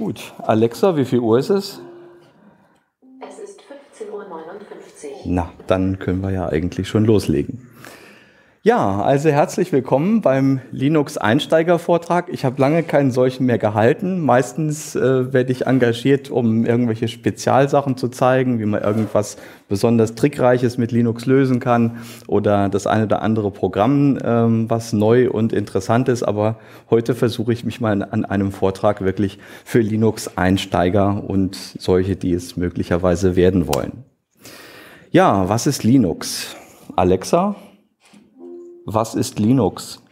Gut, Alexa, wie viel Uhr ist es? Es ist 15.59 Uhr. Na, dann können wir ja eigentlich schon loslegen. Ja, also herzlich willkommen beim Linux Einsteiger-Vortrag. Ich habe lange keinen solchen mehr gehalten. Meistens äh, werde ich engagiert, um irgendwelche Spezialsachen zu zeigen, wie man irgendwas besonders Trickreiches mit Linux lösen kann oder das eine oder andere Programm, ähm, was neu und interessant ist. Aber heute versuche ich mich mal an einem Vortrag wirklich für Linux-Einsteiger und solche, die es möglicherweise werden wollen. Ja, was ist Linux? Alexa was ist Linux?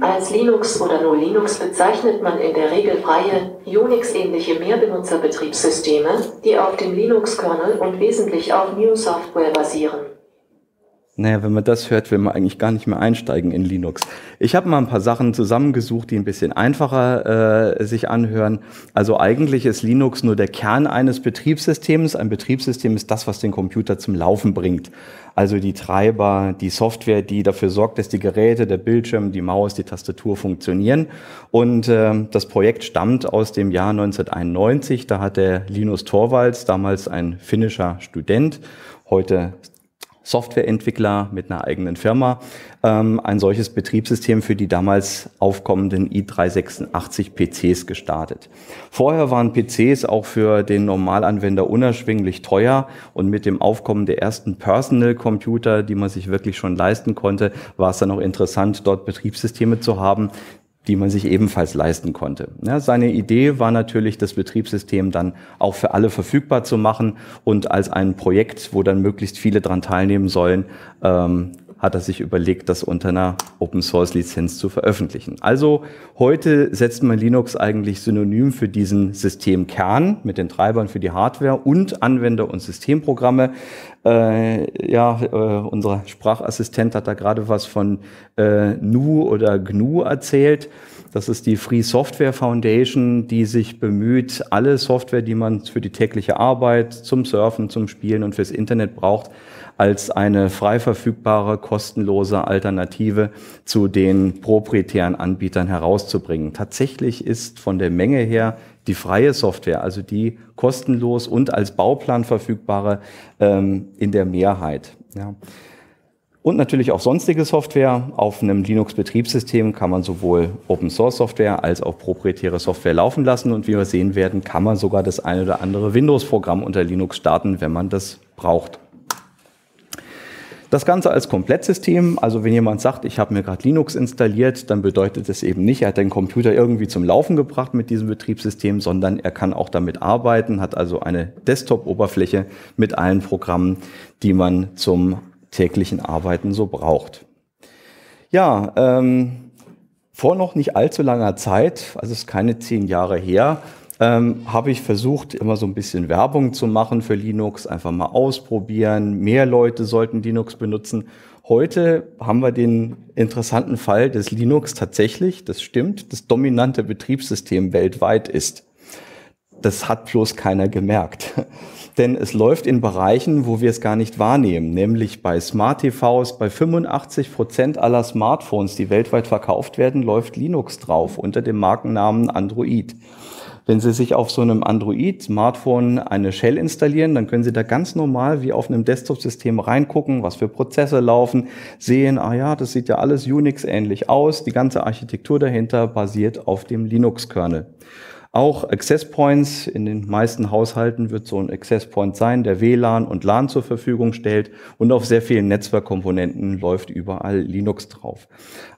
Als Linux oder nur Linux bezeichnet man in der Regel freie, Unix-ähnliche Mehrbenutzerbetriebssysteme, die auf dem Linux-Kernel und wesentlich auf New Software basieren. Naja, wenn man das hört, will man eigentlich gar nicht mehr einsteigen in Linux. Ich habe mal ein paar Sachen zusammengesucht, die ein bisschen einfacher äh, sich anhören. Also eigentlich ist Linux nur der Kern eines Betriebssystems. Ein Betriebssystem ist das, was den Computer zum Laufen bringt. Also die Treiber, die Software, die dafür sorgt, dass die Geräte, der Bildschirm, die Maus, die Tastatur funktionieren. Und äh, das Projekt stammt aus dem Jahr 1991. Da hat der Linus Torvalds, damals ein finnischer Student, heute Softwareentwickler mit einer eigenen Firma ähm, ein solches Betriebssystem für die damals aufkommenden i386 PCs gestartet. Vorher waren PCs auch für den Normalanwender unerschwinglich teuer und mit dem Aufkommen der ersten Personal Computer, die man sich wirklich schon leisten konnte, war es dann auch interessant, dort Betriebssysteme zu haben, die man sich ebenfalls leisten konnte. Ja, seine Idee war natürlich, das Betriebssystem dann auch für alle verfügbar zu machen und als ein Projekt, wo dann möglichst viele dran teilnehmen sollen, ähm, hat er sich überlegt, das unter einer Open Source Lizenz zu veröffentlichen. Also heute setzt man Linux eigentlich synonym für diesen Systemkern mit den Treibern für die Hardware und Anwender- und Systemprogramme. Äh, ja, äh, unser Sprachassistent hat da gerade was von äh, Nu oder GNU erzählt. Das ist die Free Software Foundation, die sich bemüht, alle Software, die man für die tägliche Arbeit, zum Surfen, zum Spielen und fürs Internet braucht, als eine frei verfügbare, kostenlose Alternative zu den proprietären Anbietern herauszubringen. Tatsächlich ist von der Menge her die freie Software, also die kostenlos und als Bauplan verfügbare, ähm, in der Mehrheit. Ja. Und natürlich auch sonstige Software. Auf einem Linux-Betriebssystem kann man sowohl Open-Source-Software als auch proprietäre Software laufen lassen. Und wie wir sehen werden, kann man sogar das eine oder andere Windows-Programm unter Linux starten, wenn man das braucht. Das Ganze als Komplettsystem, also wenn jemand sagt, ich habe mir gerade Linux installiert, dann bedeutet es eben nicht, er hat den Computer irgendwie zum Laufen gebracht mit diesem Betriebssystem, sondern er kann auch damit arbeiten, hat also eine Desktop-Oberfläche mit allen Programmen, die man zum täglichen Arbeiten so braucht. Ja, ähm, vor noch nicht allzu langer Zeit, also es ist keine zehn Jahre her, ähm, habe ich versucht, immer so ein bisschen Werbung zu machen für Linux, einfach mal ausprobieren. Mehr Leute sollten Linux benutzen. Heute haben wir den interessanten Fall, dass Linux tatsächlich, das stimmt, das dominante Betriebssystem weltweit ist. Das hat bloß keiner gemerkt. Denn es läuft in Bereichen, wo wir es gar nicht wahrnehmen, nämlich bei Smart TVs, bei 85 Prozent aller Smartphones, die weltweit verkauft werden, läuft Linux drauf unter dem Markennamen Android. Wenn Sie sich auf so einem Android-Smartphone eine Shell installieren, dann können Sie da ganz normal wie auf einem Desktop-System reingucken, was für Prozesse laufen, sehen, ah ja, das sieht ja alles Unix-ähnlich aus, die ganze Architektur dahinter basiert auf dem Linux-Kernel. Auch Access Points. In den meisten Haushalten wird so ein Access Point sein, der WLAN und LAN zur Verfügung stellt. Und auf sehr vielen Netzwerkkomponenten läuft überall Linux drauf.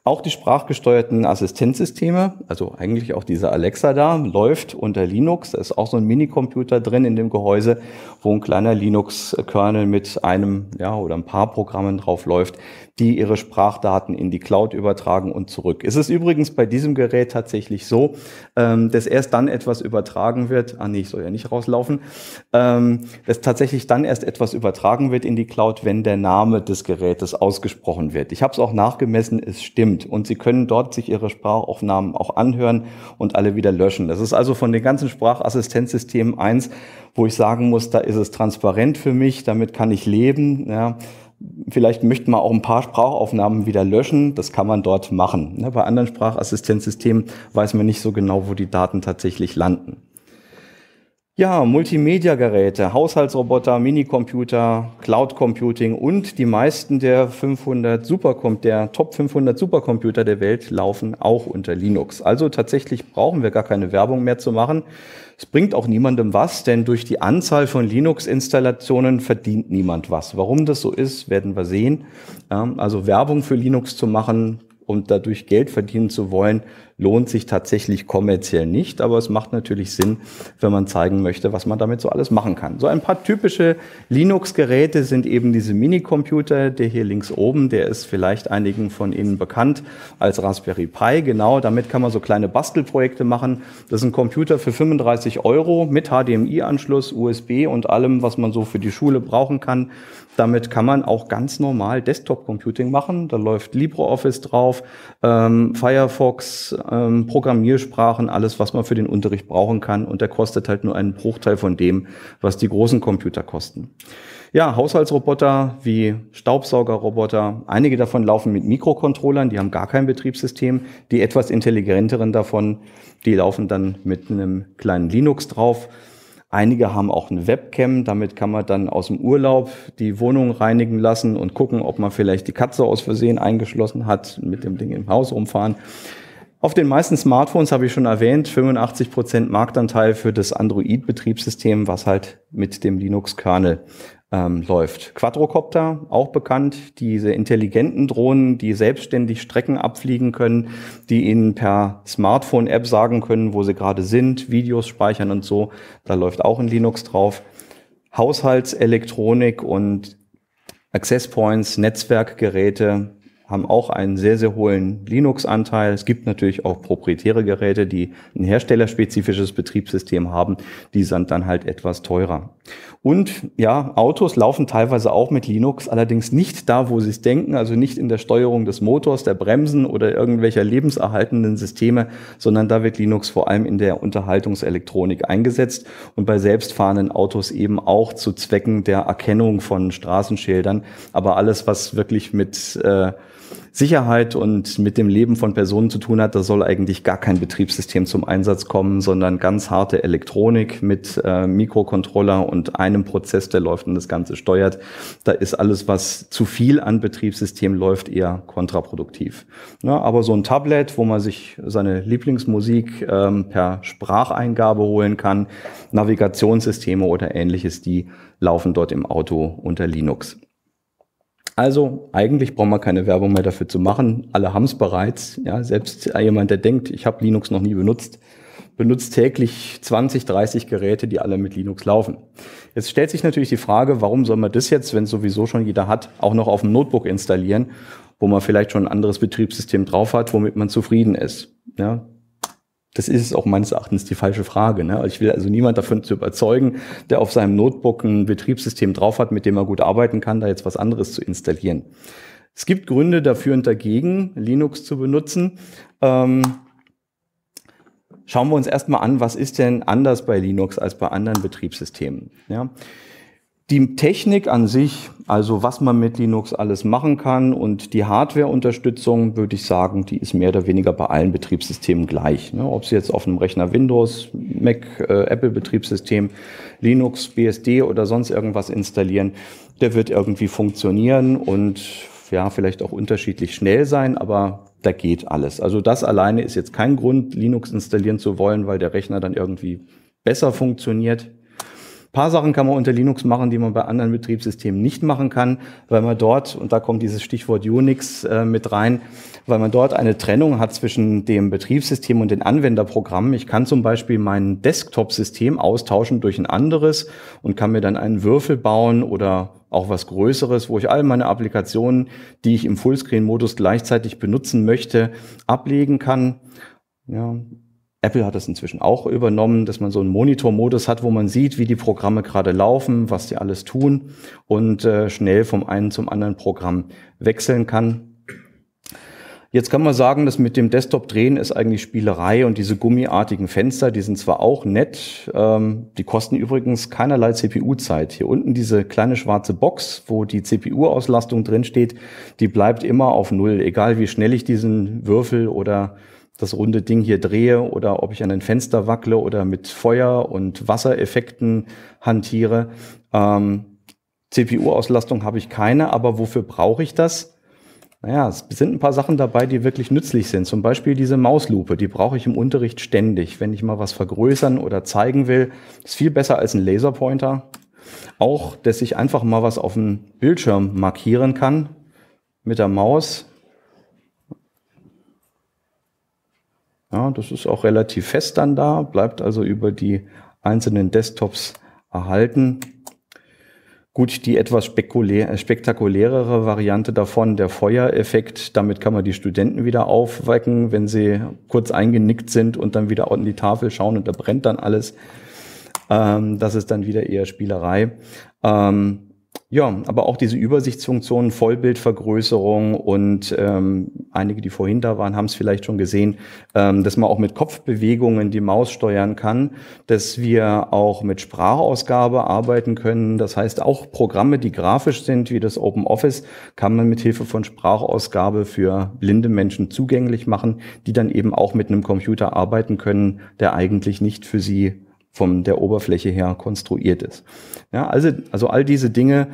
Auch die sprachgesteuerten Assistenzsysteme, also eigentlich auch dieser Alexa da, läuft unter Linux. Da ist auch so ein Minicomputer drin in dem Gehäuse, wo ein kleiner Linux-Kernel mit einem ja, oder ein paar Programmen drauf läuft, die ihre Sprachdaten in die Cloud übertragen und zurück. Es ist übrigens bei diesem Gerät tatsächlich so, ähm, dass erst dann etwas übertragen wird, ah nee, ich soll ja nicht rauslaufen, ähm, dass tatsächlich dann erst etwas übertragen wird in die Cloud, wenn der Name des Gerätes ausgesprochen wird. Ich habe es auch nachgemessen, es stimmt. Und Sie können dort sich Ihre Sprachaufnahmen auch anhören und alle wieder löschen. Das ist also von den ganzen Sprachassistenzsystemen eins, wo ich sagen muss, da ist es transparent für mich, damit kann ich leben. Ja. Vielleicht möchte man auch ein paar Sprachaufnahmen wieder löschen. Das kann man dort machen. Ne, bei anderen Sprachassistenzsystemen weiß man nicht so genau, wo die Daten tatsächlich landen. Ja, Multimedia-Geräte, Haushaltsroboter, Minicomputer, Cloud Computing und die meisten der 500 Supercomputer, der Top 500 Supercomputer der Welt laufen auch unter Linux. Also tatsächlich brauchen wir gar keine Werbung mehr zu machen. Es bringt auch niemandem was, denn durch die Anzahl von Linux-Installationen verdient niemand was. Warum das so ist, werden wir sehen. Ähm, also Werbung für Linux zu machen und dadurch Geld verdienen zu wollen, lohnt sich tatsächlich kommerziell nicht, aber es macht natürlich Sinn, wenn man zeigen möchte, was man damit so alles machen kann. So ein paar typische Linux-Geräte sind eben diese Minicomputer, der hier links oben, der ist vielleicht einigen von Ihnen bekannt als Raspberry Pi. Genau, damit kann man so kleine Bastelprojekte machen. Das ist ein Computer für 35 Euro mit HDMI-Anschluss, USB und allem, was man so für die Schule brauchen kann. Damit kann man auch ganz normal Desktop-Computing machen. Da läuft LibreOffice drauf, ähm, Firefox, ähm, Programmiersprachen, alles, was man für den Unterricht brauchen kann. Und der kostet halt nur einen Bruchteil von dem, was die großen Computer kosten. Ja, Haushaltsroboter wie Staubsaugerroboter, einige davon laufen mit Mikrocontrollern, die haben gar kein Betriebssystem. Die etwas intelligenteren davon, die laufen dann mit einem kleinen Linux drauf. Einige haben auch eine Webcam, damit kann man dann aus dem Urlaub die Wohnung reinigen lassen und gucken, ob man vielleicht die Katze aus Versehen eingeschlossen hat, mit dem Ding im Haus rumfahren. Auf den meisten Smartphones habe ich schon erwähnt, 85% Prozent Marktanteil für das Android-Betriebssystem, was halt mit dem Linux-Kernel ähm, läuft. Quadrocopter, auch bekannt, diese intelligenten Drohnen, die selbstständig Strecken abfliegen können, die Ihnen per Smartphone-App sagen können, wo Sie gerade sind, Videos speichern und so. Da läuft auch ein Linux drauf. Haushaltselektronik und Access Points, Netzwerkgeräte, haben auch einen sehr, sehr hohen Linux-Anteil. Es gibt natürlich auch proprietäre Geräte, die ein herstellerspezifisches Betriebssystem haben. Die sind dann halt etwas teurer. Und ja, Autos laufen teilweise auch mit Linux, allerdings nicht da, wo sie es denken, also nicht in der Steuerung des Motors, der Bremsen oder irgendwelcher lebenserhaltenden Systeme, sondern da wird Linux vor allem in der Unterhaltungselektronik eingesetzt und bei selbstfahrenden Autos eben auch zu Zwecken der Erkennung von Straßenschildern. Aber alles, was wirklich mit äh, Sicherheit und mit dem Leben von Personen zu tun hat, da soll eigentlich gar kein Betriebssystem zum Einsatz kommen, sondern ganz harte Elektronik mit äh, Mikrocontroller und einem Prozess, der läuft und das Ganze steuert. Da ist alles, was zu viel an Betriebssystem läuft, eher kontraproduktiv. Ja, aber so ein Tablet, wo man sich seine Lieblingsmusik ähm, per Spracheingabe holen kann, Navigationssysteme oder ähnliches, die laufen dort im Auto unter Linux. Also eigentlich braucht man keine Werbung mehr dafür zu machen. Alle haben es bereits. Ja, selbst jemand, der denkt, ich habe Linux noch nie benutzt, benutzt täglich 20, 30 Geräte, die alle mit Linux laufen. Jetzt stellt sich natürlich die Frage, warum soll man das jetzt, wenn sowieso schon jeder hat, auch noch auf dem Notebook installieren, wo man vielleicht schon ein anderes Betriebssystem drauf hat, womit man zufrieden ist. Ja, das ist auch meines Erachtens die falsche Frage. Ne? Ich will also niemand davon zu überzeugen, der auf seinem Notebook ein Betriebssystem drauf hat, mit dem er gut arbeiten kann, da jetzt was anderes zu installieren. Es gibt Gründe dafür und dagegen, Linux zu benutzen. Ähm, schauen wir uns erstmal an, was ist denn anders bei Linux als bei anderen Betriebssystemen. Ja? Die Technik an sich, also was man mit Linux alles machen kann und die Hardware-Unterstützung, würde ich sagen, die ist mehr oder weniger bei allen Betriebssystemen gleich. Ne? Ob Sie jetzt auf einem Rechner Windows, Mac, äh, Apple-Betriebssystem, Linux, BSD oder sonst irgendwas installieren, der wird irgendwie funktionieren und ja, vielleicht auch unterschiedlich schnell sein, aber da geht alles. Also das alleine ist jetzt kein Grund, Linux installieren zu wollen, weil der Rechner dann irgendwie besser funktioniert paar Sachen kann man unter Linux machen, die man bei anderen Betriebssystemen nicht machen kann, weil man dort, und da kommt dieses Stichwort Unix äh, mit rein, weil man dort eine Trennung hat zwischen dem Betriebssystem und den Anwenderprogrammen. Ich kann zum Beispiel mein Desktop-System austauschen durch ein anderes und kann mir dann einen Würfel bauen oder auch was Größeres, wo ich all meine Applikationen, die ich im Fullscreen-Modus gleichzeitig benutzen möchte, ablegen kann. Ja, Apple hat das inzwischen auch übernommen, dass man so einen Monitor-Modus hat, wo man sieht, wie die Programme gerade laufen, was die alles tun und äh, schnell vom einen zum anderen Programm wechseln kann. Jetzt kann man sagen, dass mit dem Desktop drehen ist eigentlich Spielerei und diese gummiartigen Fenster, die sind zwar auch nett, ähm, die kosten übrigens keinerlei CPU-Zeit. Hier unten diese kleine schwarze Box, wo die CPU-Auslastung drin steht, die bleibt immer auf Null, egal wie schnell ich diesen Würfel oder das runde Ding hier drehe oder ob ich an den Fenster wackle oder mit Feuer- und Wassereffekten hantiere. Ähm, CPU-Auslastung habe ich keine, aber wofür brauche ich das? Naja, es sind ein paar Sachen dabei, die wirklich nützlich sind. Zum Beispiel diese Mauslupe, die brauche ich im Unterricht ständig, wenn ich mal was vergrößern oder zeigen will. Ist viel besser als ein Laserpointer. Auch, dass ich einfach mal was auf dem Bildschirm markieren kann mit der Maus. Ja, das ist auch relativ fest dann da, bleibt also über die einzelnen Desktops erhalten. Gut, die etwas äh, spektakulärere Variante davon, der Feuereffekt, damit kann man die Studenten wieder aufwecken, wenn sie kurz eingenickt sind und dann wieder an die Tafel schauen und da brennt dann alles. Ähm, das ist dann wieder eher Spielerei. Ähm, ja, aber auch diese Übersichtsfunktionen, Vollbildvergrößerung und ähm, einige, die vorhin da waren, haben es vielleicht schon gesehen, ähm, dass man auch mit Kopfbewegungen die Maus steuern kann, dass wir auch mit Sprachausgabe arbeiten können. Das heißt, auch Programme, die grafisch sind, wie das Open Office, kann man mit Hilfe von Sprachausgabe für blinde Menschen zugänglich machen, die dann eben auch mit einem Computer arbeiten können, der eigentlich nicht für sie von der Oberfläche her konstruiert ist. Ja, also, also all diese Dinge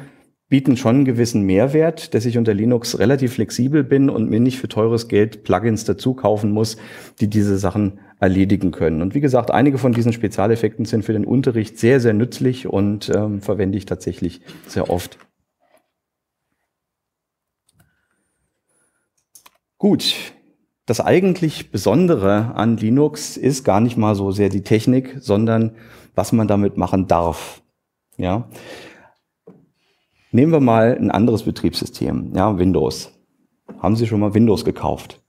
bieten schon einen gewissen Mehrwert, dass ich unter Linux relativ flexibel bin und mir nicht für teures Geld Plugins dazu kaufen muss, die diese Sachen erledigen können. Und wie gesagt, einige von diesen Spezialeffekten sind für den Unterricht sehr, sehr nützlich und ähm, verwende ich tatsächlich sehr oft. Gut, das eigentlich Besondere an Linux ist gar nicht mal so sehr die Technik, sondern was man damit machen darf. Ja. Nehmen wir mal ein anderes Betriebssystem, ja, Windows. Haben Sie schon mal Windows gekauft?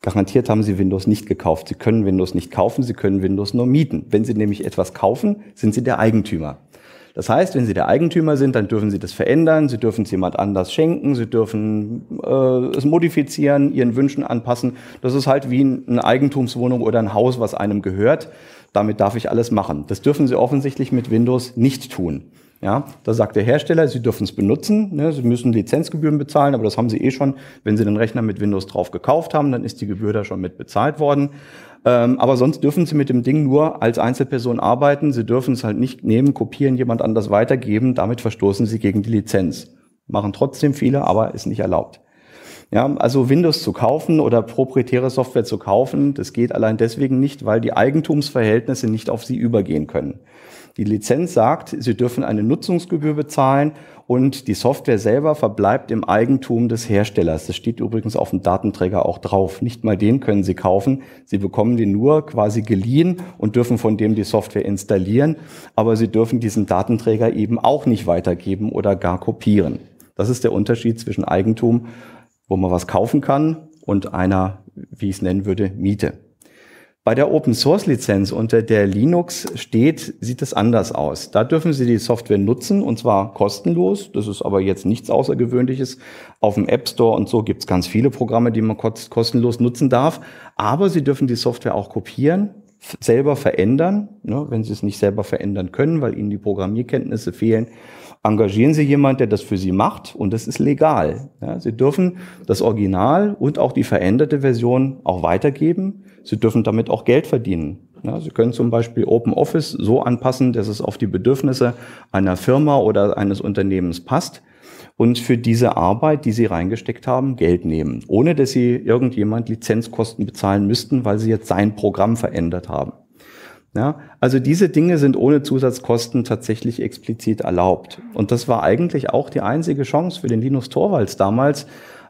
Garantiert haben Sie Windows nicht gekauft. Sie können Windows nicht kaufen, Sie können Windows nur mieten. Wenn Sie nämlich etwas kaufen, sind Sie der Eigentümer. Das heißt, wenn Sie der Eigentümer sind, dann dürfen Sie das verändern, Sie dürfen es jemand anders schenken, Sie dürfen äh, es modifizieren, Ihren Wünschen anpassen. Das ist halt wie eine Eigentumswohnung oder ein Haus, was einem gehört. Damit darf ich alles machen. Das dürfen Sie offensichtlich mit Windows nicht tun. Ja, da sagt der Hersteller, Sie dürfen es benutzen, ne, Sie müssen Lizenzgebühren bezahlen, aber das haben Sie eh schon, wenn Sie den Rechner mit Windows drauf gekauft haben, dann ist die Gebühr da schon mit bezahlt worden. Ähm, aber sonst dürfen Sie mit dem Ding nur als Einzelperson arbeiten. Sie dürfen es halt nicht nehmen, kopieren, jemand anders weitergeben. Damit verstoßen Sie gegen die Lizenz. Machen trotzdem viele, aber ist nicht erlaubt. Ja, also Windows zu kaufen oder proprietäre Software zu kaufen, das geht allein deswegen nicht, weil die Eigentumsverhältnisse nicht auf sie übergehen können. Die Lizenz sagt, Sie dürfen eine Nutzungsgebühr bezahlen und die Software selber verbleibt im Eigentum des Herstellers. Das steht übrigens auf dem Datenträger auch drauf. Nicht mal den können Sie kaufen. Sie bekommen den nur quasi geliehen und dürfen von dem die Software installieren, aber Sie dürfen diesen Datenträger eben auch nicht weitergeben oder gar kopieren. Das ist der Unterschied zwischen Eigentum, wo man was kaufen kann, und einer, wie ich es nennen würde, Miete. Bei der Open Source Lizenz unter der Linux steht, sieht es anders aus. Da dürfen Sie die Software nutzen und zwar kostenlos. Das ist aber jetzt nichts Außergewöhnliches. Auf dem App Store und so gibt es ganz viele Programme, die man kostenlos nutzen darf. Aber Sie dürfen die Software auch kopieren, selber verändern, ne, wenn Sie es nicht selber verändern können, weil Ihnen die Programmierkenntnisse fehlen engagieren Sie jemanden, der das für Sie macht und das ist legal. Ja, Sie dürfen das Original und auch die veränderte Version auch weitergeben. Sie dürfen damit auch Geld verdienen. Ja, Sie können zum Beispiel Open Office so anpassen, dass es auf die Bedürfnisse einer Firma oder eines Unternehmens passt und für diese Arbeit, die Sie reingesteckt haben, Geld nehmen, ohne dass Sie irgendjemand Lizenzkosten bezahlen müssten, weil Sie jetzt sein Programm verändert haben. Ja, also diese Dinge sind ohne Zusatzkosten tatsächlich explizit erlaubt. Und das war eigentlich auch die einzige Chance für den Linus Torvalds damals,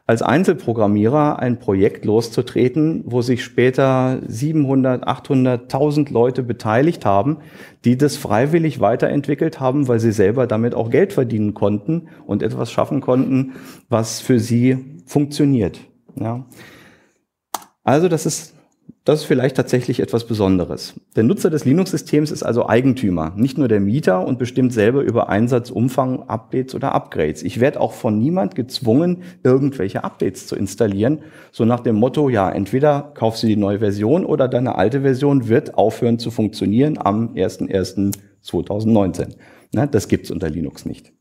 als Einzelprogrammierer ein Projekt loszutreten, wo sich später 700, 800, 1000 Leute beteiligt haben, die das freiwillig weiterentwickelt haben, weil sie selber damit auch Geld verdienen konnten und etwas schaffen konnten, was für sie funktioniert. Ja. Also das ist das ist vielleicht tatsächlich etwas Besonderes. Der Nutzer des Linux-Systems ist also Eigentümer, nicht nur der Mieter und bestimmt selber über Einsatz, Umfang, Updates oder Upgrades. Ich werde auch von niemand gezwungen, irgendwelche Updates zu installieren. So nach dem Motto, ja, entweder kaufst du die neue Version oder deine alte Version wird aufhören zu funktionieren am 01.01.2019. Ne, das gibt's unter Linux nicht.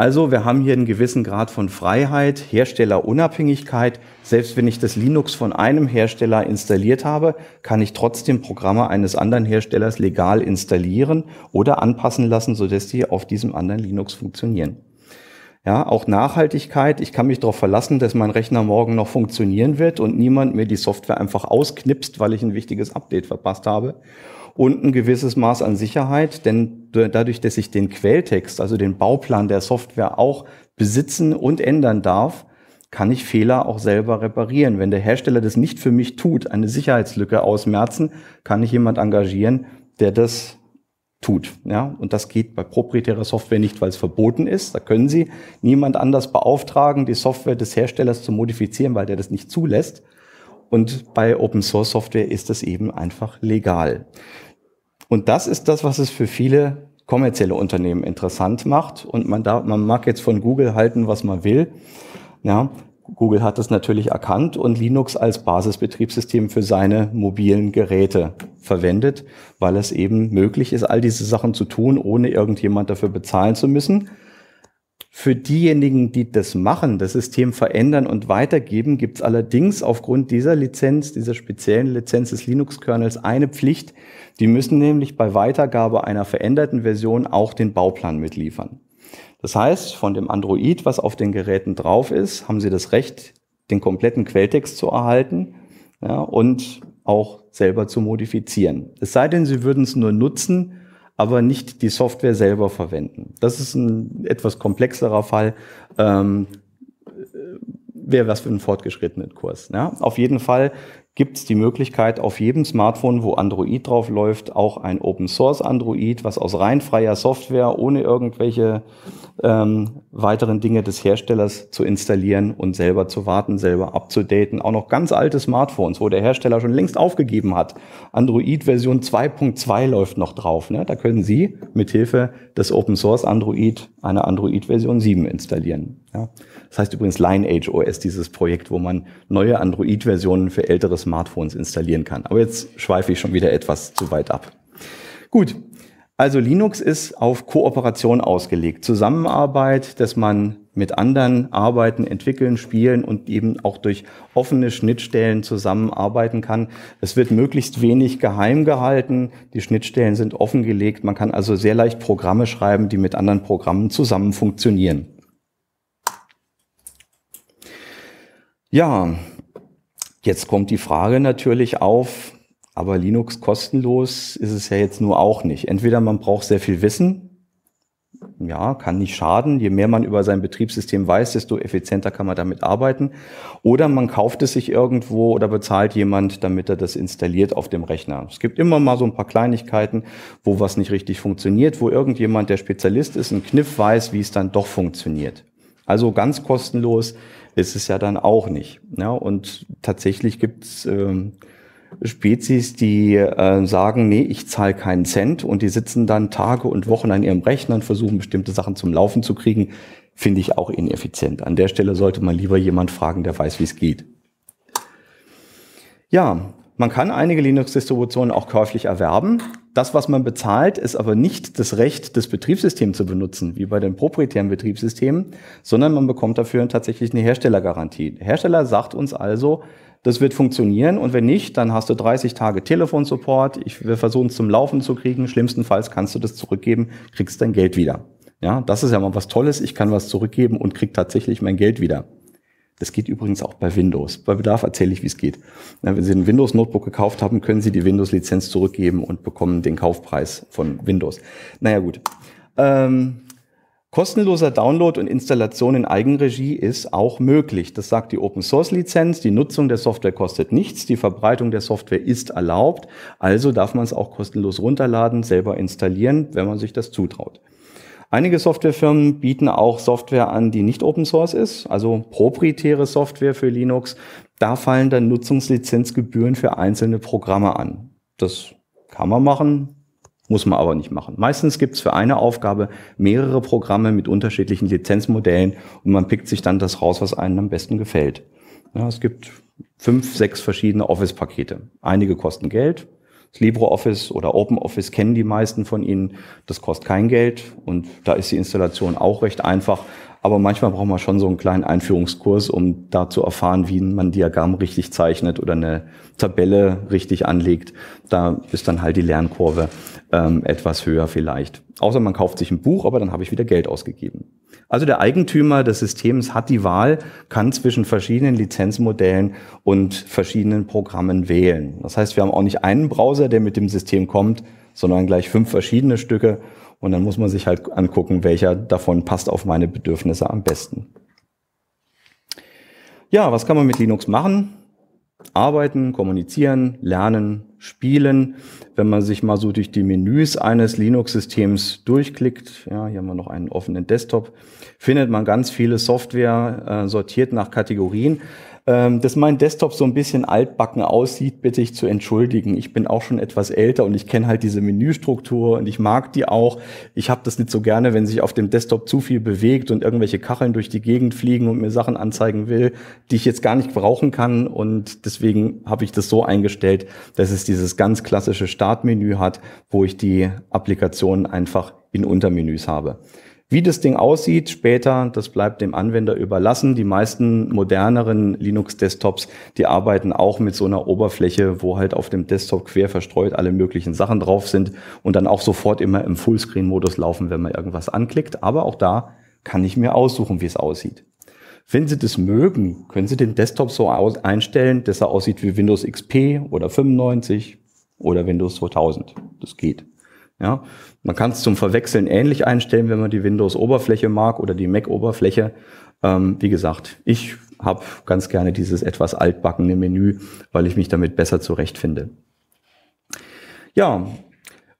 Also wir haben hier einen gewissen Grad von Freiheit, Herstellerunabhängigkeit. Selbst wenn ich das Linux von einem Hersteller installiert habe, kann ich trotzdem Programme eines anderen Herstellers legal installieren oder anpassen lassen, sodass die auf diesem anderen Linux funktionieren. Ja, auch Nachhaltigkeit. Ich kann mich darauf verlassen, dass mein Rechner morgen noch funktionieren wird und niemand mir die Software einfach ausknipst, weil ich ein wichtiges Update verpasst habe und ein gewisses Maß an Sicherheit, denn dadurch, dass ich den Quelltext, also den Bauplan der Software auch besitzen und ändern darf, kann ich Fehler auch selber reparieren. Wenn der Hersteller das nicht für mich tut, eine Sicherheitslücke ausmerzen, kann ich jemand engagieren, der das tut. Ja, und das geht bei proprietärer Software nicht, weil es verboten ist. Da können Sie niemand anders beauftragen, die Software des Herstellers zu modifizieren, weil der das nicht zulässt. Und bei Open Source Software ist das eben einfach legal. Und das ist das, was es für viele kommerzielle Unternehmen interessant macht. Und man, darf, man mag jetzt von Google halten, was man will. Ja, Google hat das natürlich erkannt und Linux als Basisbetriebssystem für seine mobilen Geräte verwendet, weil es eben möglich ist, all diese Sachen zu tun, ohne irgendjemand dafür bezahlen zu müssen. Für diejenigen, die das machen, das System verändern und weitergeben, gibt es allerdings aufgrund dieser Lizenz, dieser speziellen Lizenz des Linux-Kernels, eine Pflicht. Die müssen nämlich bei Weitergabe einer veränderten Version auch den Bauplan mitliefern. Das heißt, von dem Android, was auf den Geräten drauf ist, haben Sie das Recht, den kompletten Quelltext zu erhalten ja, und auch selber zu modifizieren. Es sei denn, Sie würden es nur nutzen, aber nicht die Software selber verwenden. Das ist ein etwas komplexerer Fall. Ähm, äh, wäre was für einen fortgeschrittenen Kurs. Ja? Auf jeden Fall gibt es die Möglichkeit, auf jedem Smartphone, wo Android drauf läuft, auch ein Open Source Android, was aus rein freier Software ohne irgendwelche ähm, weiteren Dinge des Herstellers zu installieren und selber zu warten, selber abzudaten. Auch noch ganz alte Smartphones, wo der Hersteller schon längst aufgegeben hat. Android Version 2.2 läuft noch drauf. Ne? Da können Sie mithilfe des Open Source Android eine Android Version 7 installieren. Ja? Das heißt übrigens Lineage OS, dieses Projekt, wo man neue Android Versionen für ältere Smartphones Smartphones installieren kann. Aber jetzt schweife ich schon wieder etwas zu weit ab. Gut, also Linux ist auf Kooperation ausgelegt, Zusammenarbeit, dass man mit anderen arbeiten, entwickeln, spielen und eben auch durch offene Schnittstellen zusammenarbeiten kann. Es wird möglichst wenig geheim gehalten, die Schnittstellen sind offengelegt, man kann also sehr leicht Programme schreiben, die mit anderen Programmen zusammen funktionieren. Ja, Jetzt kommt die Frage natürlich auf, aber Linux kostenlos ist es ja jetzt nur auch nicht. Entweder man braucht sehr viel Wissen, ja, kann nicht schaden. Je mehr man über sein Betriebssystem weiß, desto effizienter kann man damit arbeiten. Oder man kauft es sich irgendwo oder bezahlt jemand, damit er das installiert auf dem Rechner. Es gibt immer mal so ein paar Kleinigkeiten, wo was nicht richtig funktioniert, wo irgendjemand, der Spezialist ist, einen Kniff weiß, wie es dann doch funktioniert. Also ganz kostenlos ist es ja dann auch nicht. Ja, ne? und tatsächlich gibt es ähm, Spezies, die äh, sagen, nee, ich zahle keinen Cent und die sitzen dann Tage und Wochen an ihrem Rechner und versuchen bestimmte Sachen zum Laufen zu kriegen, finde ich auch ineffizient. An der Stelle sollte man lieber jemand fragen, der weiß, wie es geht. Ja, man kann einige Linux-Distributionen auch käuflich erwerben. Das, was man bezahlt, ist aber nicht das Recht, das Betriebssystem zu benutzen, wie bei den proprietären Betriebssystemen, sondern man bekommt dafür tatsächlich eine Herstellergarantie. Der Hersteller sagt uns also, das wird funktionieren und wenn nicht, dann hast du 30 Tage Telefonsupport, ich, wir versuchen es zum Laufen zu kriegen, schlimmstenfalls kannst du das zurückgeben, kriegst dein Geld wieder. Ja, das ist ja mal was Tolles, ich kann was zurückgeben und krieg tatsächlich mein Geld wieder. Das geht übrigens auch bei Windows. Bei Bedarf erzähle ich, wie es geht. Wenn Sie ein Windows-Notebook gekauft haben, können Sie die Windows-Lizenz zurückgeben und bekommen den Kaufpreis von Windows. Naja gut. Ähm, kostenloser Download und Installation in Eigenregie ist auch möglich. Das sagt die Open-Source-Lizenz. Die Nutzung der Software kostet nichts. Die Verbreitung der Software ist erlaubt. Also darf man es auch kostenlos runterladen, selber installieren, wenn man sich das zutraut. Einige Softwarefirmen bieten auch Software an, die nicht Open Source ist, also proprietäre Software für Linux. Da fallen dann Nutzungslizenzgebühren für einzelne Programme an. Das kann man machen, muss man aber nicht machen. Meistens gibt es für eine Aufgabe mehrere Programme mit unterschiedlichen Lizenzmodellen und man pickt sich dann das raus, was einem am besten gefällt. Ja, es gibt fünf, sechs verschiedene Office-Pakete. Einige kosten Geld, das LibreOffice oder OpenOffice kennen die meisten von Ihnen. Das kostet kein Geld und da ist die Installation auch recht einfach. Aber manchmal braucht man schon so einen kleinen Einführungskurs, um da zu erfahren, wie man ein Diagramm richtig zeichnet oder eine Tabelle richtig anlegt. Da ist dann halt die Lernkurve ähm, etwas höher vielleicht. Außer man kauft sich ein Buch, aber dann habe ich wieder Geld ausgegeben. Also der Eigentümer des Systems hat die Wahl, kann zwischen verschiedenen Lizenzmodellen und verschiedenen Programmen wählen. Das heißt, wir haben auch nicht einen Browser, der mit dem System kommt, sondern gleich fünf verschiedene Stücke und dann muss man sich halt angucken, welcher davon passt auf meine Bedürfnisse am besten. Ja, was kann man mit Linux machen? Arbeiten, kommunizieren, lernen, spielen. Wenn man sich mal so durch die Menüs eines Linux-Systems durchklickt, ja, hier haben wir noch einen offenen Desktop, findet man ganz viele Software äh, sortiert nach Kategorien. Ähm, dass mein Desktop so ein bisschen altbacken aussieht, bitte ich zu entschuldigen. Ich bin auch schon etwas älter und ich kenne halt diese Menüstruktur und ich mag die auch. Ich habe das nicht so gerne, wenn sich auf dem Desktop zu viel bewegt und irgendwelche Kacheln durch die Gegend fliegen und mir Sachen anzeigen will, die ich jetzt gar nicht brauchen kann. Und deswegen habe ich das so eingestellt, dass es dieses ganz klassische Startmenü hat, wo ich die Applikationen einfach in Untermenüs habe. Wie das Ding aussieht später, das bleibt dem Anwender überlassen. Die meisten moderneren Linux-Desktops, die arbeiten auch mit so einer Oberfläche, wo halt auf dem Desktop quer verstreut alle möglichen Sachen drauf sind und dann auch sofort immer im Fullscreen-Modus laufen, wenn man irgendwas anklickt. Aber auch da kann ich mir aussuchen, wie es aussieht. Wenn Sie das mögen, können Sie den Desktop so einstellen, dass er aussieht wie Windows XP oder 95 oder Windows 2000. Das geht. Ja, man kann es zum Verwechseln ähnlich einstellen, wenn man die Windows-Oberfläche mag oder die Mac-Oberfläche. Ähm, wie gesagt, ich habe ganz gerne dieses etwas altbackene Menü, weil ich mich damit besser zurechtfinde. Ja,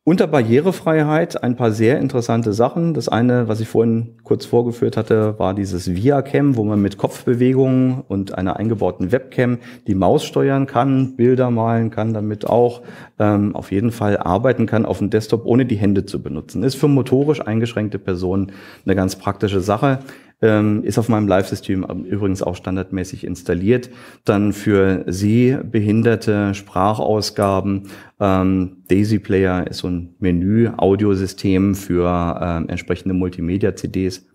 unter Barrierefreiheit ein paar sehr interessante Sachen. Das eine, was ich vorhin kurz vorgeführt hatte, war dieses VIA-Cam, wo man mit Kopfbewegungen und einer eingebauten Webcam die Maus steuern kann, Bilder malen kann, damit auch ähm, auf jeden Fall arbeiten kann auf dem Desktop, ohne die Hände zu benutzen. Ist für motorisch eingeschränkte Personen eine ganz praktische Sache ähm, ist auf meinem Live-System übrigens auch standardmäßig installiert. Dann für sehbehinderte Sprachausgaben ähm, Daisy Player ist so ein Menü-Audiosystem für ähm, entsprechende Multimedia-CDs.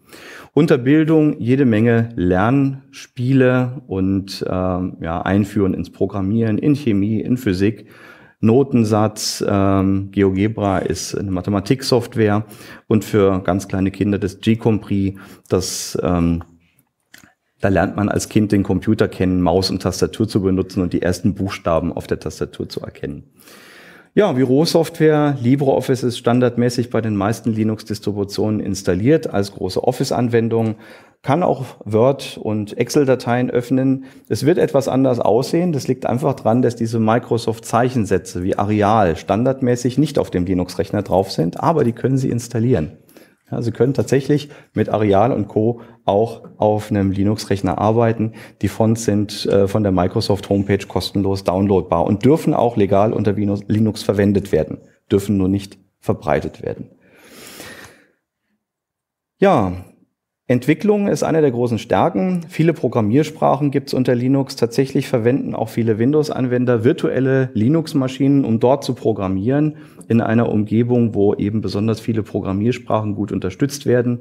Unter Bildung jede Menge Lernspiele und ähm, ja, Einführen ins Programmieren, in Chemie, in Physik Notensatz. Ähm, GeoGebra ist eine Mathematiksoftware und für ganz kleine Kinder das G-Compris, das ähm, da lernt man als Kind den Computer kennen, Maus und Tastatur zu benutzen und die ersten Buchstaben auf der Tastatur zu erkennen. Ja, Bürosoftware, LibreOffice ist standardmäßig bei den meisten Linux-Distributionen installiert als große Office-Anwendung, kann auch Word- und Excel-Dateien öffnen. Es wird etwas anders aussehen. Das liegt einfach daran, dass diese Microsoft-Zeichensätze wie Areal standardmäßig nicht auf dem Linux-Rechner drauf sind, aber die können Sie installieren. Ja, Sie können tatsächlich mit Arial und Co. auch auf einem Linux-Rechner arbeiten. Die Fonts sind äh, von der Microsoft-Homepage kostenlos downloadbar und dürfen auch legal unter Linux verwendet werden, dürfen nur nicht verbreitet werden. Ja, Entwicklung ist eine der großen Stärken. Viele Programmiersprachen gibt es unter Linux. Tatsächlich verwenden auch viele Windows-Anwender virtuelle Linux-Maschinen, um dort zu programmieren, in einer Umgebung, wo eben besonders viele Programmiersprachen gut unterstützt werden.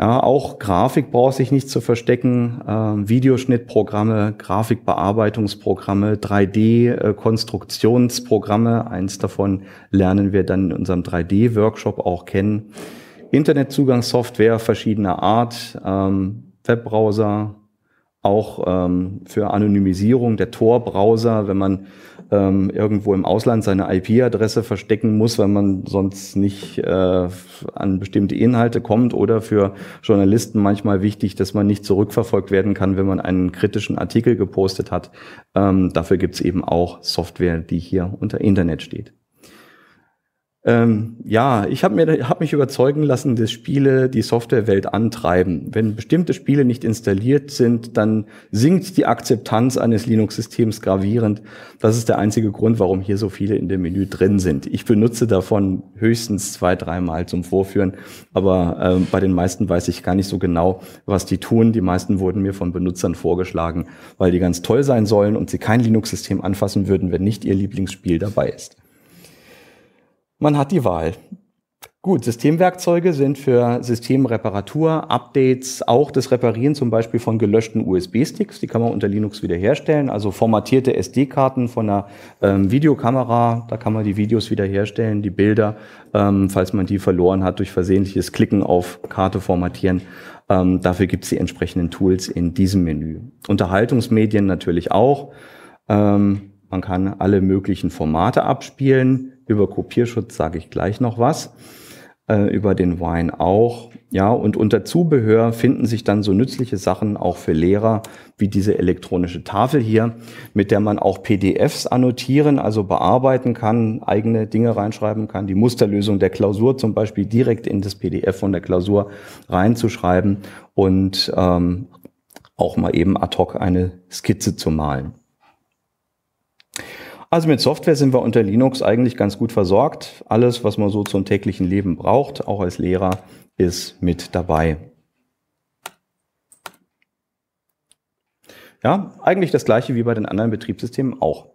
Ja, auch Grafik braucht sich nicht zu verstecken. Ähm, Videoschnittprogramme, Grafikbearbeitungsprogramme, 3D-Konstruktionsprogramme. Äh, Eins davon lernen wir dann in unserem 3D-Workshop auch kennen. Internetzugangssoftware verschiedener Art, ähm, Webbrowser, auch ähm, für Anonymisierung der Tor-Browser, wenn man ähm, irgendwo im Ausland seine IP-Adresse verstecken muss, weil man sonst nicht äh, an bestimmte Inhalte kommt oder für Journalisten manchmal wichtig, dass man nicht zurückverfolgt werden kann, wenn man einen kritischen Artikel gepostet hat. Ähm, dafür gibt's eben auch Software, die hier unter Internet steht. Ähm, ja, ich habe hab mich überzeugen lassen, dass Spiele die Softwarewelt antreiben. Wenn bestimmte Spiele nicht installiert sind, dann sinkt die Akzeptanz eines Linux-Systems gravierend. Das ist der einzige Grund, warum hier so viele in dem Menü drin sind. Ich benutze davon höchstens zwei, dreimal zum Vorführen, aber ähm, bei den meisten weiß ich gar nicht so genau, was die tun. Die meisten wurden mir von Benutzern vorgeschlagen, weil die ganz toll sein sollen und sie kein Linux-System anfassen würden, wenn nicht ihr Lieblingsspiel dabei ist man hat die Wahl. Gut, Systemwerkzeuge sind für Systemreparatur, Updates, auch das Reparieren zum Beispiel von gelöschten USB-Sticks, die kann man unter Linux wiederherstellen, also formatierte SD-Karten von einer ähm, Videokamera, da kann man die Videos wiederherstellen, die Bilder, ähm, falls man die verloren hat durch versehentliches Klicken auf Karte formatieren. Ähm, dafür gibt es die entsprechenden Tools in diesem Menü. Unterhaltungsmedien natürlich auch. Ähm, man kann alle möglichen Formate abspielen über Kopierschutz sage ich gleich noch was, äh, über den Wine auch. Ja, und unter Zubehör finden sich dann so nützliche Sachen auch für Lehrer, wie diese elektronische Tafel hier, mit der man auch PDFs annotieren, also bearbeiten kann, eigene Dinge reinschreiben kann, die Musterlösung der Klausur zum Beispiel direkt in das PDF von der Klausur reinzuschreiben und ähm, auch mal eben ad hoc eine Skizze zu malen. Also mit Software sind wir unter Linux eigentlich ganz gut versorgt. Alles, was man so zum täglichen Leben braucht, auch als Lehrer, ist mit dabei. Ja, eigentlich das gleiche wie bei den anderen Betriebssystemen auch.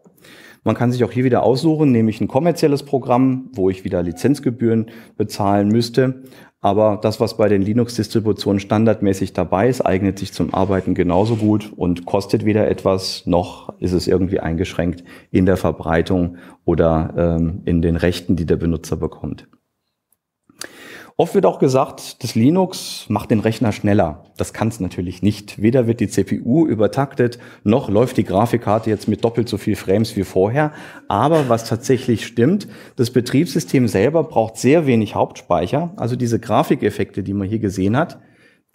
Man kann sich auch hier wieder aussuchen, nehme ich ein kommerzielles Programm, wo ich wieder Lizenzgebühren bezahlen müsste. Aber das, was bei den Linux-Distributionen standardmäßig dabei ist, eignet sich zum Arbeiten genauso gut und kostet weder etwas, noch ist es irgendwie eingeschränkt in der Verbreitung oder ähm, in den Rechten, die der Benutzer bekommt. Oft wird auch gesagt, das Linux macht den Rechner schneller. Das kann es natürlich nicht. Weder wird die CPU übertaktet, noch läuft die Grafikkarte jetzt mit doppelt so viel Frames wie vorher. Aber was tatsächlich stimmt, das Betriebssystem selber braucht sehr wenig Hauptspeicher. Also diese Grafikeffekte, die man hier gesehen hat,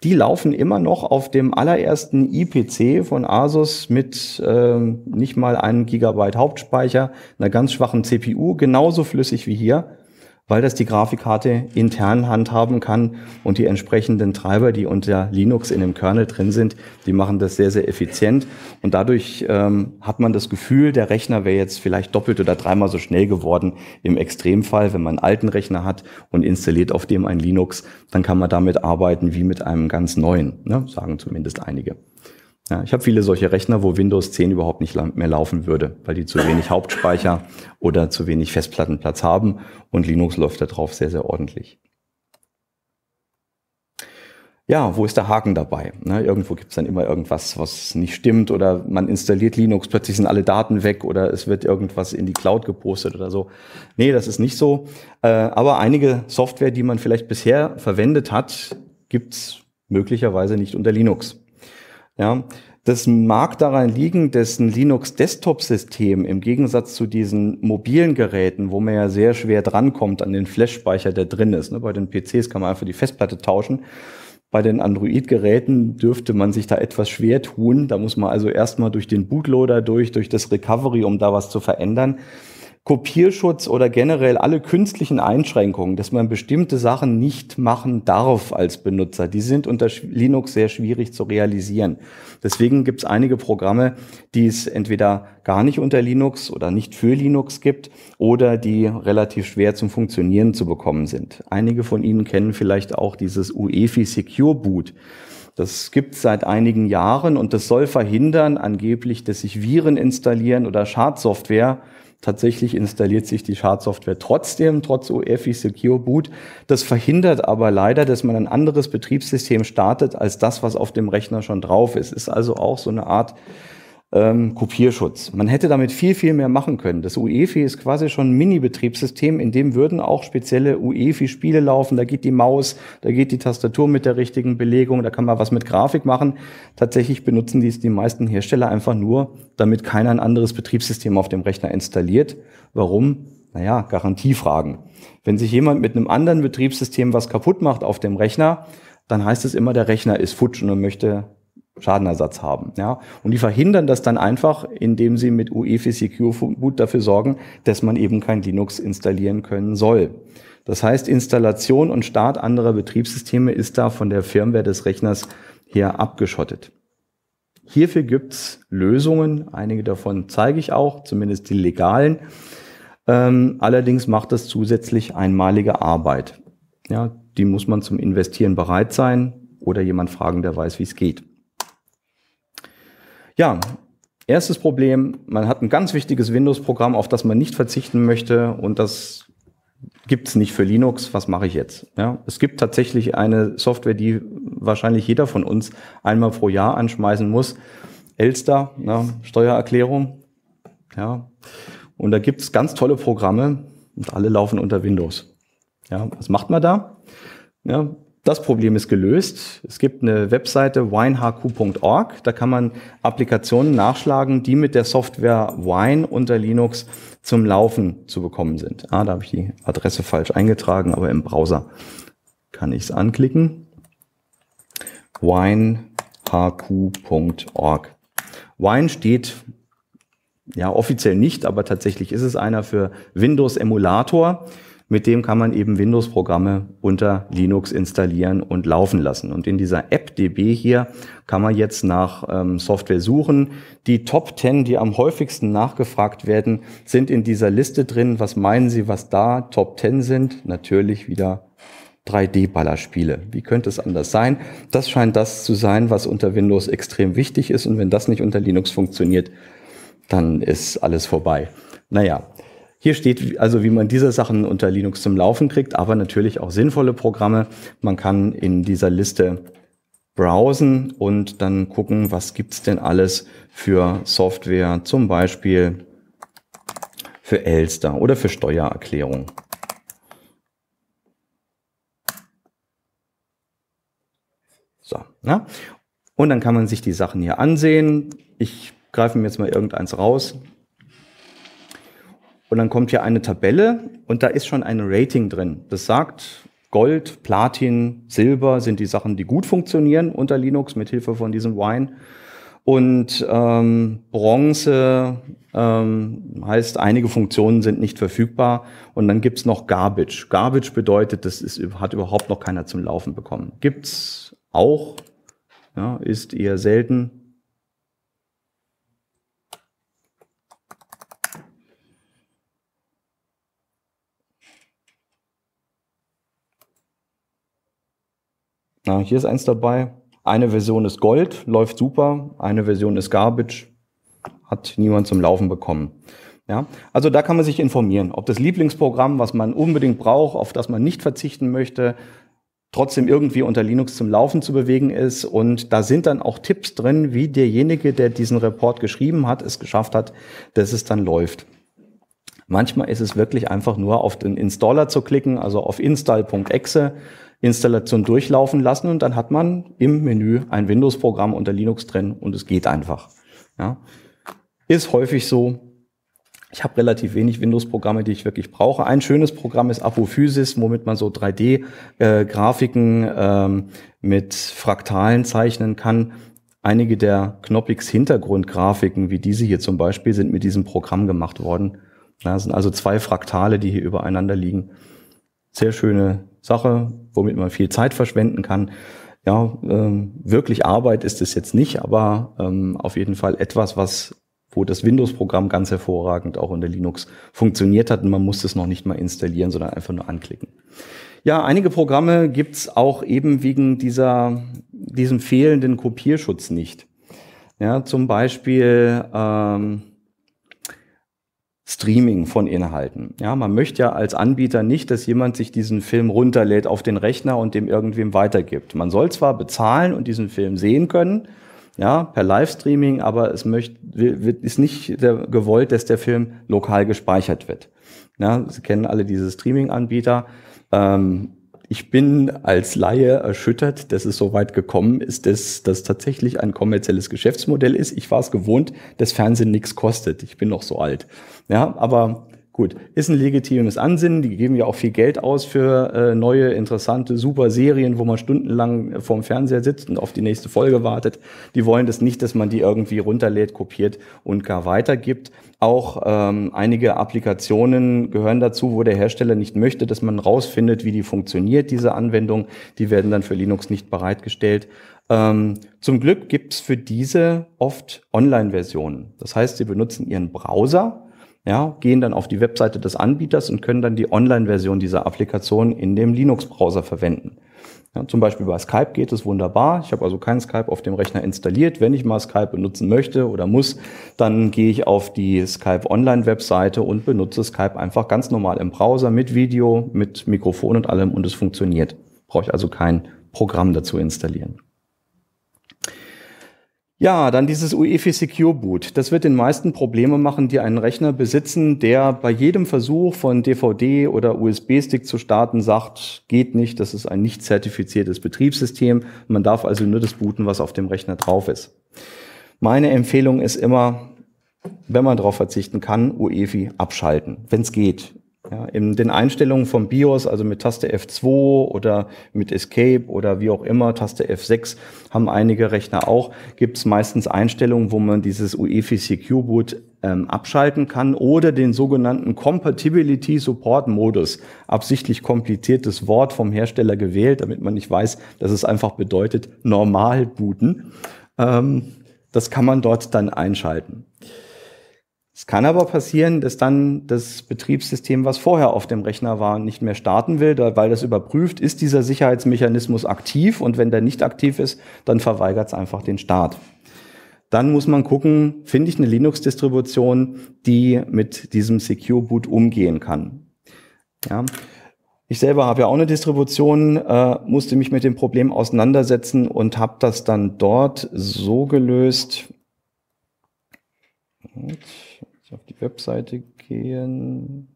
die laufen immer noch auf dem allerersten IPC von Asus mit äh, nicht mal einem Gigabyte Hauptspeicher, einer ganz schwachen CPU, genauso flüssig wie hier weil das die Grafikkarte intern handhaben kann und die entsprechenden Treiber, die unter Linux in dem Kernel drin sind, die machen das sehr, sehr effizient. Und dadurch ähm, hat man das Gefühl, der Rechner wäre jetzt vielleicht doppelt oder dreimal so schnell geworden im Extremfall, wenn man einen alten Rechner hat und installiert auf dem ein Linux, dann kann man damit arbeiten wie mit einem ganz neuen, ne? sagen zumindest einige. Ja, ich habe viele solche Rechner, wo Windows 10 überhaupt nicht mehr laufen würde, weil die zu wenig Hauptspeicher oder zu wenig Festplattenplatz haben und Linux läuft da drauf sehr, sehr ordentlich. Ja, wo ist der Haken dabei? Ne, irgendwo gibt's dann immer irgendwas, was nicht stimmt oder man installiert Linux, plötzlich sind alle Daten weg oder es wird irgendwas in die Cloud gepostet oder so. Nee, das ist nicht so. Äh, aber einige Software, die man vielleicht bisher verwendet hat, gibt's möglicherweise nicht unter Linux. Ja, das mag daran liegen, dass ein Linux-Desktop-System im Gegensatz zu diesen mobilen Geräten, wo man ja sehr schwer drankommt an den Flash-Speicher, der drin ist. Ne? Bei den PCs kann man einfach die Festplatte tauschen. Bei den Android-Geräten dürfte man sich da etwas schwer tun. Da muss man also erstmal durch den Bootloader durch, durch das Recovery, um da was zu verändern. Kopierschutz oder generell alle künstlichen Einschränkungen, dass man bestimmte Sachen nicht machen darf als Benutzer, die sind unter Linux sehr schwierig zu realisieren. Deswegen gibt es einige Programme, die es entweder gar nicht unter Linux oder nicht für Linux gibt oder die relativ schwer zum Funktionieren zu bekommen sind. Einige von Ihnen kennen vielleicht auch dieses UEFI Secure Boot. Das gibt seit einigen Jahren und das soll verhindern angeblich, dass sich Viren installieren oder Schadsoftware Tatsächlich installiert sich die Schadsoftware trotzdem, trotz UEFI Secure Boot. Das verhindert aber leider, dass man ein anderes Betriebssystem startet als das, was auf dem Rechner schon drauf ist. Ist also auch so eine Art ähm, Kopierschutz. Man hätte damit viel, viel mehr machen können. Das UEFI ist quasi schon ein Mini-Betriebssystem, in dem würden auch spezielle UEFI-Spiele laufen. Da geht die Maus, da geht die Tastatur mit der richtigen Belegung, da kann man was mit Grafik machen. Tatsächlich benutzen dies die meisten Hersteller einfach nur, damit keiner ein anderes Betriebssystem auf dem Rechner installiert. Warum? Naja, Garantiefragen. Wenn sich jemand mit einem anderen Betriebssystem was kaputt macht auf dem Rechner, dann heißt es immer, der Rechner ist futsch und er möchte Schadenersatz haben. Ja? Und die verhindern das dann einfach, indem sie mit UEFI Secure Boot dafür sorgen, dass man eben kein Linux installieren können soll. Das heißt, Installation und Start anderer Betriebssysteme ist da von der Firmware des Rechners her abgeschottet. Hierfür gibt's Lösungen, einige davon zeige ich auch, zumindest die legalen. Ähm, allerdings macht das zusätzlich einmalige Arbeit. Ja, die muss man zum Investieren bereit sein oder jemand fragen, der weiß, wie es geht. Ja, erstes Problem, man hat ein ganz wichtiges Windows-Programm, auf das man nicht verzichten möchte und das gibt's nicht für Linux, was mache ich jetzt? Ja, es gibt tatsächlich eine Software, die wahrscheinlich jeder von uns einmal pro Jahr anschmeißen muss. Elster, ja, Steuererklärung. Ja. Und da gibt's ganz tolle Programme und alle laufen unter Windows. Ja, was macht man da? Ja, das Problem ist gelöst. Es gibt eine Webseite winehq.org. Da kann man Applikationen nachschlagen, die mit der Software Wine unter Linux zum Laufen zu bekommen sind. Ah, da habe ich die Adresse falsch eingetragen, aber im Browser kann ich es anklicken. winehq.org. Wine steht ja offiziell nicht, aber tatsächlich ist es einer für Windows Emulator. Mit dem kann man eben Windows-Programme unter Linux installieren und laufen lassen. Und in dieser AppDB hier kann man jetzt nach ähm, Software suchen. Die Top 10, die am häufigsten nachgefragt werden, sind in dieser Liste drin. Was meinen Sie, was da Top 10 sind? Natürlich wieder 3D-Ballerspiele. Wie könnte es anders sein? Das scheint das zu sein, was unter Windows extrem wichtig ist. Und wenn das nicht unter Linux funktioniert, dann ist alles vorbei. Naja, hier steht also, wie man diese Sachen unter Linux zum Laufen kriegt, aber natürlich auch sinnvolle Programme. Man kann in dieser Liste browsen und dann gucken, was gibt es denn alles für Software, zum Beispiel für Elster oder für Steuererklärung. So, na? Ne? Und dann kann man sich die Sachen hier ansehen. Ich greife mir jetzt mal irgendeins raus. Und dann kommt hier eine Tabelle und da ist schon ein Rating drin. Das sagt, Gold, Platin, Silber sind die Sachen, die gut funktionieren unter Linux mit Hilfe von diesem Wine. Und ähm, Bronze ähm, heißt, einige Funktionen sind nicht verfügbar. Und dann gibt's noch Garbage. Garbage bedeutet, das ist, hat überhaupt noch keiner zum Laufen bekommen. Gibt's auch, ja, ist eher selten. Na, hier ist eins dabei. Eine Version ist Gold, läuft super. Eine Version ist Garbage, hat niemand zum Laufen bekommen. Ja, also da kann man sich informieren, ob das Lieblingsprogramm, was man unbedingt braucht, auf das man nicht verzichten möchte, trotzdem irgendwie unter Linux zum Laufen zu bewegen ist. Und da sind dann auch Tipps drin, wie derjenige, der diesen Report geschrieben hat, es geschafft hat, dass es dann läuft. Manchmal ist es wirklich einfach nur auf den Installer zu klicken, also auf install.exe Installation durchlaufen lassen und dann hat man im Menü ein Windows-Programm unter Linux drin und es geht einfach. Ja. Ist häufig so. Ich habe relativ wenig Windows-Programme, die ich wirklich brauche. Ein schönes Programm ist Apophysis, womit man so 3D-Grafiken äh, ähm, mit Fraktalen zeichnen kann. Einige der Knoppix Hintergrundgrafiken, wie diese hier zum Beispiel, sind mit diesem Programm gemacht worden. Ja, das sind also zwei Fraktale, die hier übereinander liegen. Sehr schöne Sache womit man viel Zeit verschwenden kann. Ja, ähm, wirklich Arbeit ist es jetzt nicht, aber ähm, auf jeden Fall etwas, was wo das Windows-Programm ganz hervorragend auch unter Linux funktioniert hat und man muss es noch nicht mal installieren, sondern einfach nur anklicken. Ja, einige Programme gibt's auch eben wegen dieser, diesem fehlenden Kopierschutz nicht. Ja, zum Beispiel ähm, Streaming von Inhalten. Ja, man möchte ja als Anbieter nicht, dass jemand sich diesen Film runterlädt auf den Rechner und dem irgendwem weitergibt. Man soll zwar bezahlen und diesen Film sehen können, ja, per Livestreaming, aber es möchte, ist nicht gewollt, dass der Film lokal gespeichert wird. Ja, Sie kennen alle diese Streaming-Anbieter. Ähm, ich bin als Laie erschüttert, dass es so weit gekommen ist, dass das tatsächlich ein kommerzielles Geschäftsmodell ist. Ich war es gewohnt, dass Fernsehen nichts kostet. Ich bin noch so alt. Ja, aber Gut, ist ein legitimes Ansinnen. Die geben ja auch viel Geld aus für äh, neue, interessante, super Serien, wo man stundenlang äh, vorm Fernseher sitzt und auf die nächste Folge wartet. Die wollen das nicht, dass man die irgendwie runterlädt, kopiert und gar weitergibt. Auch ähm, einige Applikationen gehören dazu, wo der Hersteller nicht möchte, dass man rausfindet, wie die funktioniert, diese Anwendung. Die werden dann für Linux nicht bereitgestellt. Ähm, zum Glück gibt's für diese oft Online-Versionen. Das heißt, sie benutzen ihren Browser ja, gehen dann auf die Webseite des Anbieters und können dann die Online-Version dieser Applikation in dem Linux-Browser verwenden. Ja, zum Beispiel bei Skype geht es wunderbar. Ich habe also kein Skype auf dem Rechner installiert. Wenn ich mal Skype benutzen möchte oder muss, dann gehe ich auf die Skype Online-Webseite und benutze Skype einfach ganz normal im Browser mit Video, mit Mikrofon und allem und es funktioniert. Brauche ich also kein Programm dazu installieren. Ja, dann dieses UEFI Secure Boot. Das wird den meisten Probleme machen, die einen Rechner besitzen, der bei jedem Versuch von DVD oder USB-Stick zu starten sagt, geht nicht, das ist ein nicht zertifiziertes Betriebssystem. Man darf also nur das booten, was auf dem Rechner drauf ist. Meine Empfehlung ist immer, wenn man darauf verzichten kann, UEFI abschalten, wenn es geht. Ja, in den Einstellungen vom BIOS, also mit Taste F2 oder mit Escape oder wie auch immer, Taste F6 haben einige Rechner auch, gibt es meistens Einstellungen, wo man dieses UEFI Secure Boot ähm, abschalten kann oder den sogenannten Compatibility Support Modus, absichtlich kompliziertes Wort vom Hersteller gewählt, damit man nicht weiß, dass es einfach bedeutet normal booten. Ähm, das kann man dort dann einschalten. Es kann aber passieren, dass dann das Betriebssystem, was vorher auf dem Rechner war, nicht mehr starten will, weil das überprüft, ist dieser Sicherheitsmechanismus aktiv und wenn der nicht aktiv ist, dann verweigert es einfach den Start. Dann muss man gucken, finde ich eine Linux-Distribution, die mit diesem Secure Boot umgehen kann. Ja. Ich selber habe ja auch eine Distribution, äh, musste mich mit dem Problem auseinandersetzen und habe das dann dort so gelöst. Gut die Webseite gehen.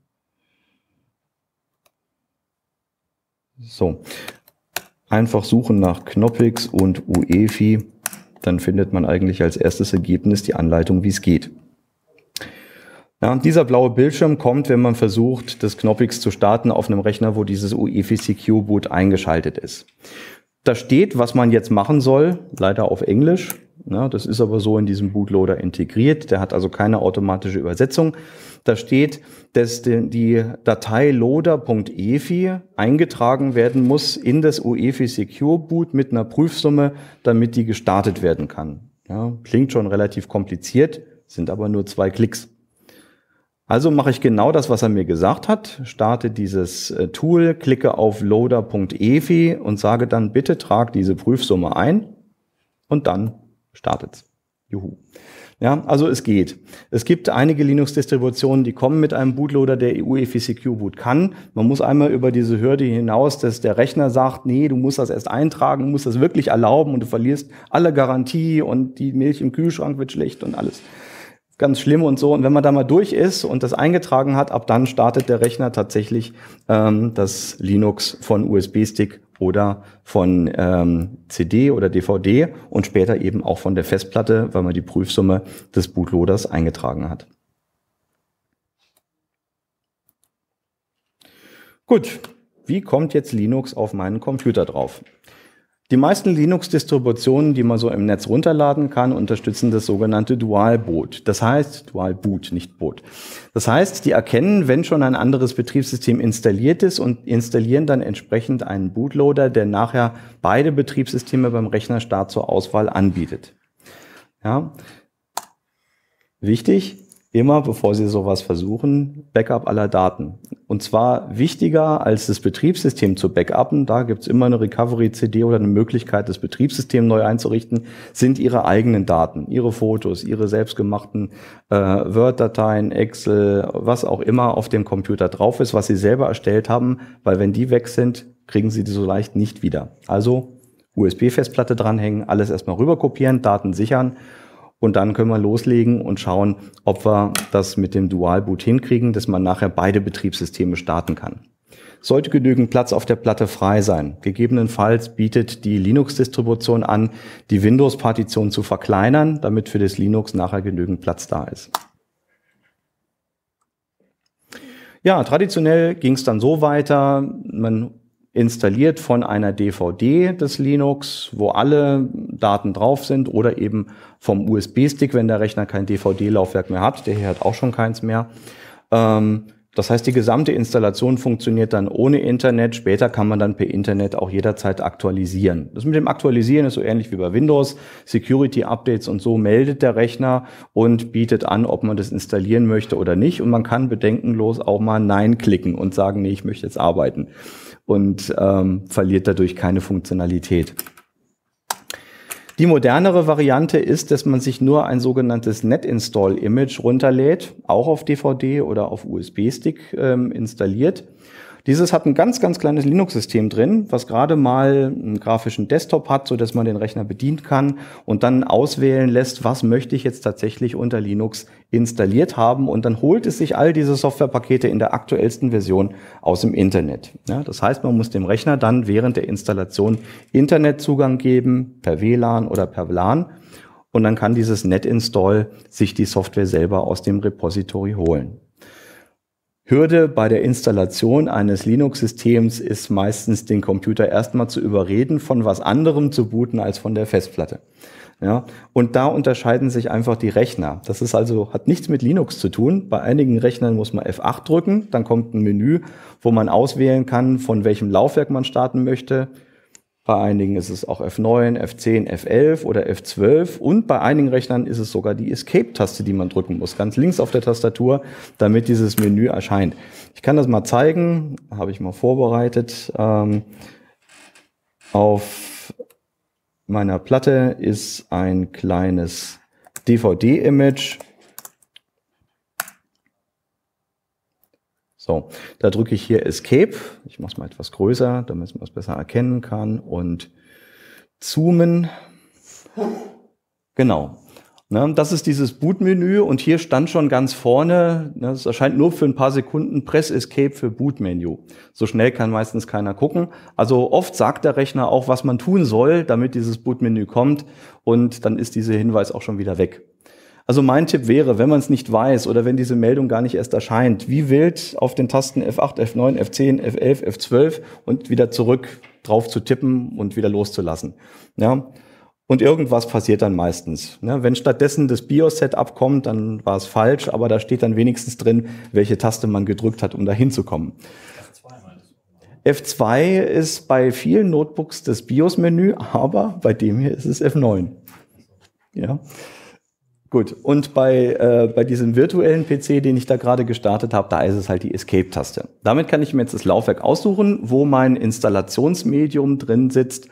So, einfach suchen nach Knoppix und UEFI, dann findet man eigentlich als erstes Ergebnis die Anleitung, wie es geht. Ja, dieser blaue Bildschirm kommt, wenn man versucht, das Knoppix zu starten auf einem Rechner, wo dieses UEFI Secure Boot eingeschaltet ist. Da steht, was man jetzt machen soll, leider auf Englisch. Ja, ne, Das ist aber so in diesem Bootloader integriert. Der hat also keine automatische Übersetzung. Da steht, dass die Datei loader.efi eingetragen werden muss in das UEFI Secure Boot mit einer Prüfsumme, damit die gestartet werden kann. Ja, klingt schon relativ kompliziert, sind aber nur zwei Klicks. Also mache ich genau das, was er mir gesagt hat, starte dieses äh, Tool, klicke auf loader.efi und sage dann, bitte trag diese Prüfsumme ein und dann startet's. Juhu. Ja, also es geht. Es gibt einige Linux-Distributionen, die kommen mit einem Bootloader, der e UEFI-Secure-Boot kann. Man muss einmal über diese Hürde hinaus, dass der Rechner sagt, nee, du musst das erst eintragen, musst das wirklich erlauben und du verlierst alle Garantie und die Milch im Kühlschrank wird schlecht und alles. Ganz schlimm und so. Und wenn man da mal durch ist und das eingetragen hat, ab dann startet der Rechner tatsächlich ähm, das Linux von USB-Stick oder von ähm, CD oder DVD und später eben auch von der Festplatte, weil man die Prüfsumme des Bootloaders eingetragen hat. Gut, wie kommt jetzt Linux auf meinen Computer drauf? Die meisten Linux-Distributionen, die man so im Netz runterladen kann, unterstützen das sogenannte Dual Boot. Das heißt, Dual Boot, nicht Boot. Das heißt, die erkennen, wenn schon ein anderes Betriebssystem installiert ist und installieren dann entsprechend einen Bootloader, der nachher beide Betriebssysteme beim Rechnerstart zur Auswahl anbietet. Ja. Wichtig, immer, bevor Sie sowas versuchen, Backup aller Daten. Und zwar wichtiger als das Betriebssystem zu backuppen, da gibt's immer eine Recovery-CD oder eine Möglichkeit, das Betriebssystem neu einzurichten, sind Ihre eigenen Daten, Ihre Fotos, Ihre selbstgemachten äh, Word-Dateien, Excel, was auch immer auf dem Computer drauf ist, was Sie selber erstellt haben, weil wenn die weg sind, kriegen Sie die so leicht nicht wieder. Also USB-Festplatte dranhängen, alles erstmal rüberkopieren, Daten sichern und dann können wir loslegen und schauen, ob wir das mit dem Dual Boot hinkriegen, dass man nachher beide Betriebssysteme starten kann. Sollte genügend Platz auf der Platte frei sein, gegebenenfalls bietet die Linux-Distribution an, die Windows-Partition zu verkleinern, damit für das Linux nachher genügend Platz da ist. Ja, traditionell ging es dann so weiter, man installiert von einer DVD des Linux, wo alle Daten drauf sind oder eben vom USB-Stick, wenn der Rechner kein DVD-Laufwerk mehr hat. Der hier hat auch schon keins mehr. Ähm, das heißt, die gesamte Installation funktioniert dann ohne Internet. Später kann man dann per Internet auch jederzeit aktualisieren. Das mit dem Aktualisieren ist so ähnlich wie bei Windows. Security-Updates und so meldet der Rechner und bietet an, ob man das installieren möchte oder nicht. Und man kann bedenkenlos auch mal Nein klicken und sagen, nee, ich möchte jetzt arbeiten und ähm, verliert dadurch keine Funktionalität. Die modernere Variante ist, dass man sich nur ein sogenanntes Net-Install-Image runterlädt, auch auf DVD oder auf USB-Stick ähm, installiert dieses hat ein ganz, ganz kleines Linux-System drin, was gerade mal einen grafischen Desktop hat, so dass man den Rechner bedient kann und dann auswählen lässt, was möchte ich jetzt tatsächlich unter Linux installiert haben. Und dann holt es sich all diese Softwarepakete in der aktuellsten Version aus dem Internet. Ja, das heißt, man muss dem Rechner dann während der Installation Internetzugang geben, per WLAN oder per LAN und dann kann dieses NetInstall sich die Software selber aus dem Repository holen. Hürde bei der Installation eines Linux-Systems ist meistens, den Computer erstmal zu überreden, von was anderem zu booten als von der Festplatte. Ja, und da unterscheiden sich einfach die Rechner. Das ist also, hat nichts mit Linux zu tun. Bei einigen Rechnern muss man F8 drücken, dann kommt ein Menü, wo man auswählen kann, von welchem Laufwerk man starten möchte. Bei einigen ist es auch F9, F10, F11 oder F12 und bei einigen Rechnern ist es sogar die Escape-Taste, die man drücken muss, ganz links auf der Tastatur, damit dieses Menü erscheint. Ich kann das mal zeigen, habe ich mal vorbereitet. Ähm, auf meiner Platte ist ein kleines DVD-Image So, da drücke ich hier Escape. Ich mache es mal etwas größer, damit man es besser erkennen kann und zoomen. Genau. Ne, das ist dieses Bootmenü und hier stand schon ganz vorne, ne, das erscheint nur für ein paar Sekunden, Press Escape für Bootmenü. So schnell kann meistens keiner gucken. Also oft sagt der Rechner auch, was man tun soll, damit dieses Bootmenü kommt und dann ist dieser Hinweis auch schon wieder weg. Also mein Tipp wäre, wenn man es nicht weiß oder wenn diese Meldung gar nicht erst erscheint, wie wild auf den Tasten F8, F9, F10, F11, F12 und wieder zurück drauf zu tippen und wieder loszulassen. Ja. Und irgendwas passiert dann meistens. Ja, wenn stattdessen das BIOS-Setup kommt, dann war es falsch, aber da steht dann wenigstens drin, welche Taste man gedrückt hat, um da hinzukommen. F2 ist bei vielen Notebooks das BIOS-Menü, aber bei dem hier ist es F9. Ja. Gut, und bei, äh, bei diesem virtuellen PC, den ich da gerade gestartet habe, da ist es halt die Escape-Taste. Damit kann ich mir jetzt das Laufwerk aussuchen, wo mein Installationsmedium drin sitzt.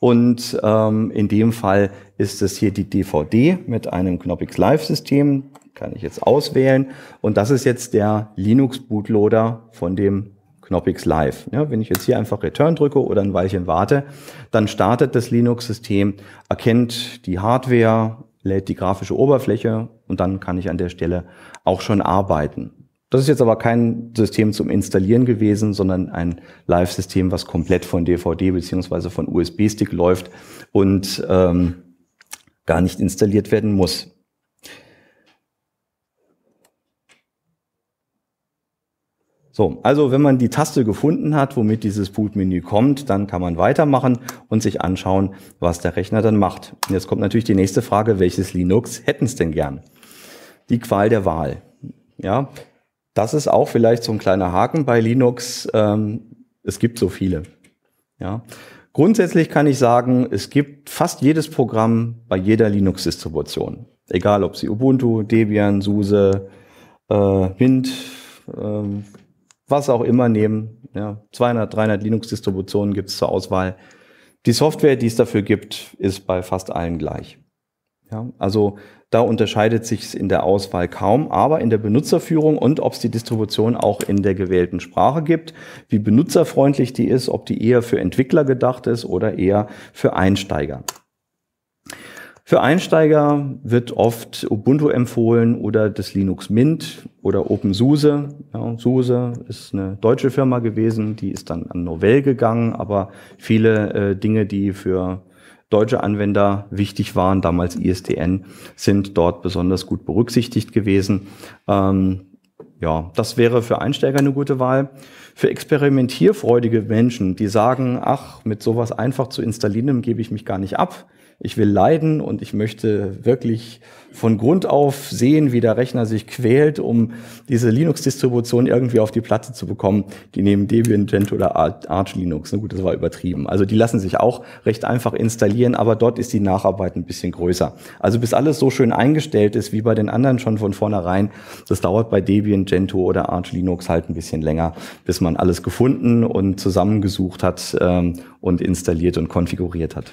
Und ähm, in dem Fall ist es hier die DVD mit einem Knoppix Live-System. Kann ich jetzt auswählen. Und das ist jetzt der Linux-Bootloader von dem Knoppix Live. Ja, wenn ich jetzt hier einfach Return drücke oder ein Weilchen warte, dann startet das Linux-System, erkennt die Hardware lädt die grafische Oberfläche und dann kann ich an der Stelle auch schon arbeiten. Das ist jetzt aber kein System zum Installieren gewesen, sondern ein Live-System, was komplett von DVD beziehungsweise von USB-Stick läuft und ähm, gar nicht installiert werden muss. So, also wenn man die Taste gefunden hat, womit dieses Bootmenü kommt, dann kann man weitermachen und sich anschauen, was der Rechner dann macht. jetzt kommt natürlich die nächste Frage, welches Linux hätten es denn gern? Die Qual der Wahl. Ja, das ist auch vielleicht so ein kleiner Haken bei Linux. Ähm, es gibt so viele. Ja. Grundsätzlich kann ich sagen, es gibt fast jedes Programm bei jeder Linux-Distribution. Egal ob sie Ubuntu, Debian, SUSE, äh, Mint, äh, was auch immer nehmen. Ja, 200, 300 Linux-Distributionen gibt es zur Auswahl. Die Software, die es dafür gibt, ist bei fast allen gleich. Ja, also da unterscheidet sich es in der Auswahl kaum, aber in der Benutzerführung und ob es die Distribution auch in der gewählten Sprache gibt, wie benutzerfreundlich die ist, ob die eher für Entwickler gedacht ist oder eher für Einsteiger. Für Einsteiger wird oft Ubuntu empfohlen oder das Linux Mint oder OpenSUSE. Ja, SUSE ist eine deutsche Firma gewesen, die ist dann an Novell gegangen, aber viele äh, Dinge, die für deutsche Anwender wichtig waren, damals ISDN, sind dort besonders gut berücksichtigt gewesen. Ähm, ja, das wäre für Einsteiger eine gute Wahl. Für experimentierfreudige Menschen, die sagen, ach, mit sowas einfach zu installieren, gebe ich mich gar nicht ab ich will leiden und ich möchte wirklich von Grund auf sehen, wie der Rechner sich quält, um diese Linux-Distribution irgendwie auf die Platte zu bekommen. Die nehmen Debian, Gentoo oder Arch Linux. Na gut, das war übertrieben. Also die lassen sich auch recht einfach installieren, aber dort ist die Nacharbeit ein bisschen größer. Also bis alles so schön eingestellt ist, wie bei den anderen schon von vornherein, das dauert bei Debian, Gentoo oder Arch Linux halt ein bisschen länger, bis man alles gefunden und zusammengesucht hat ähm, und installiert und konfiguriert hat.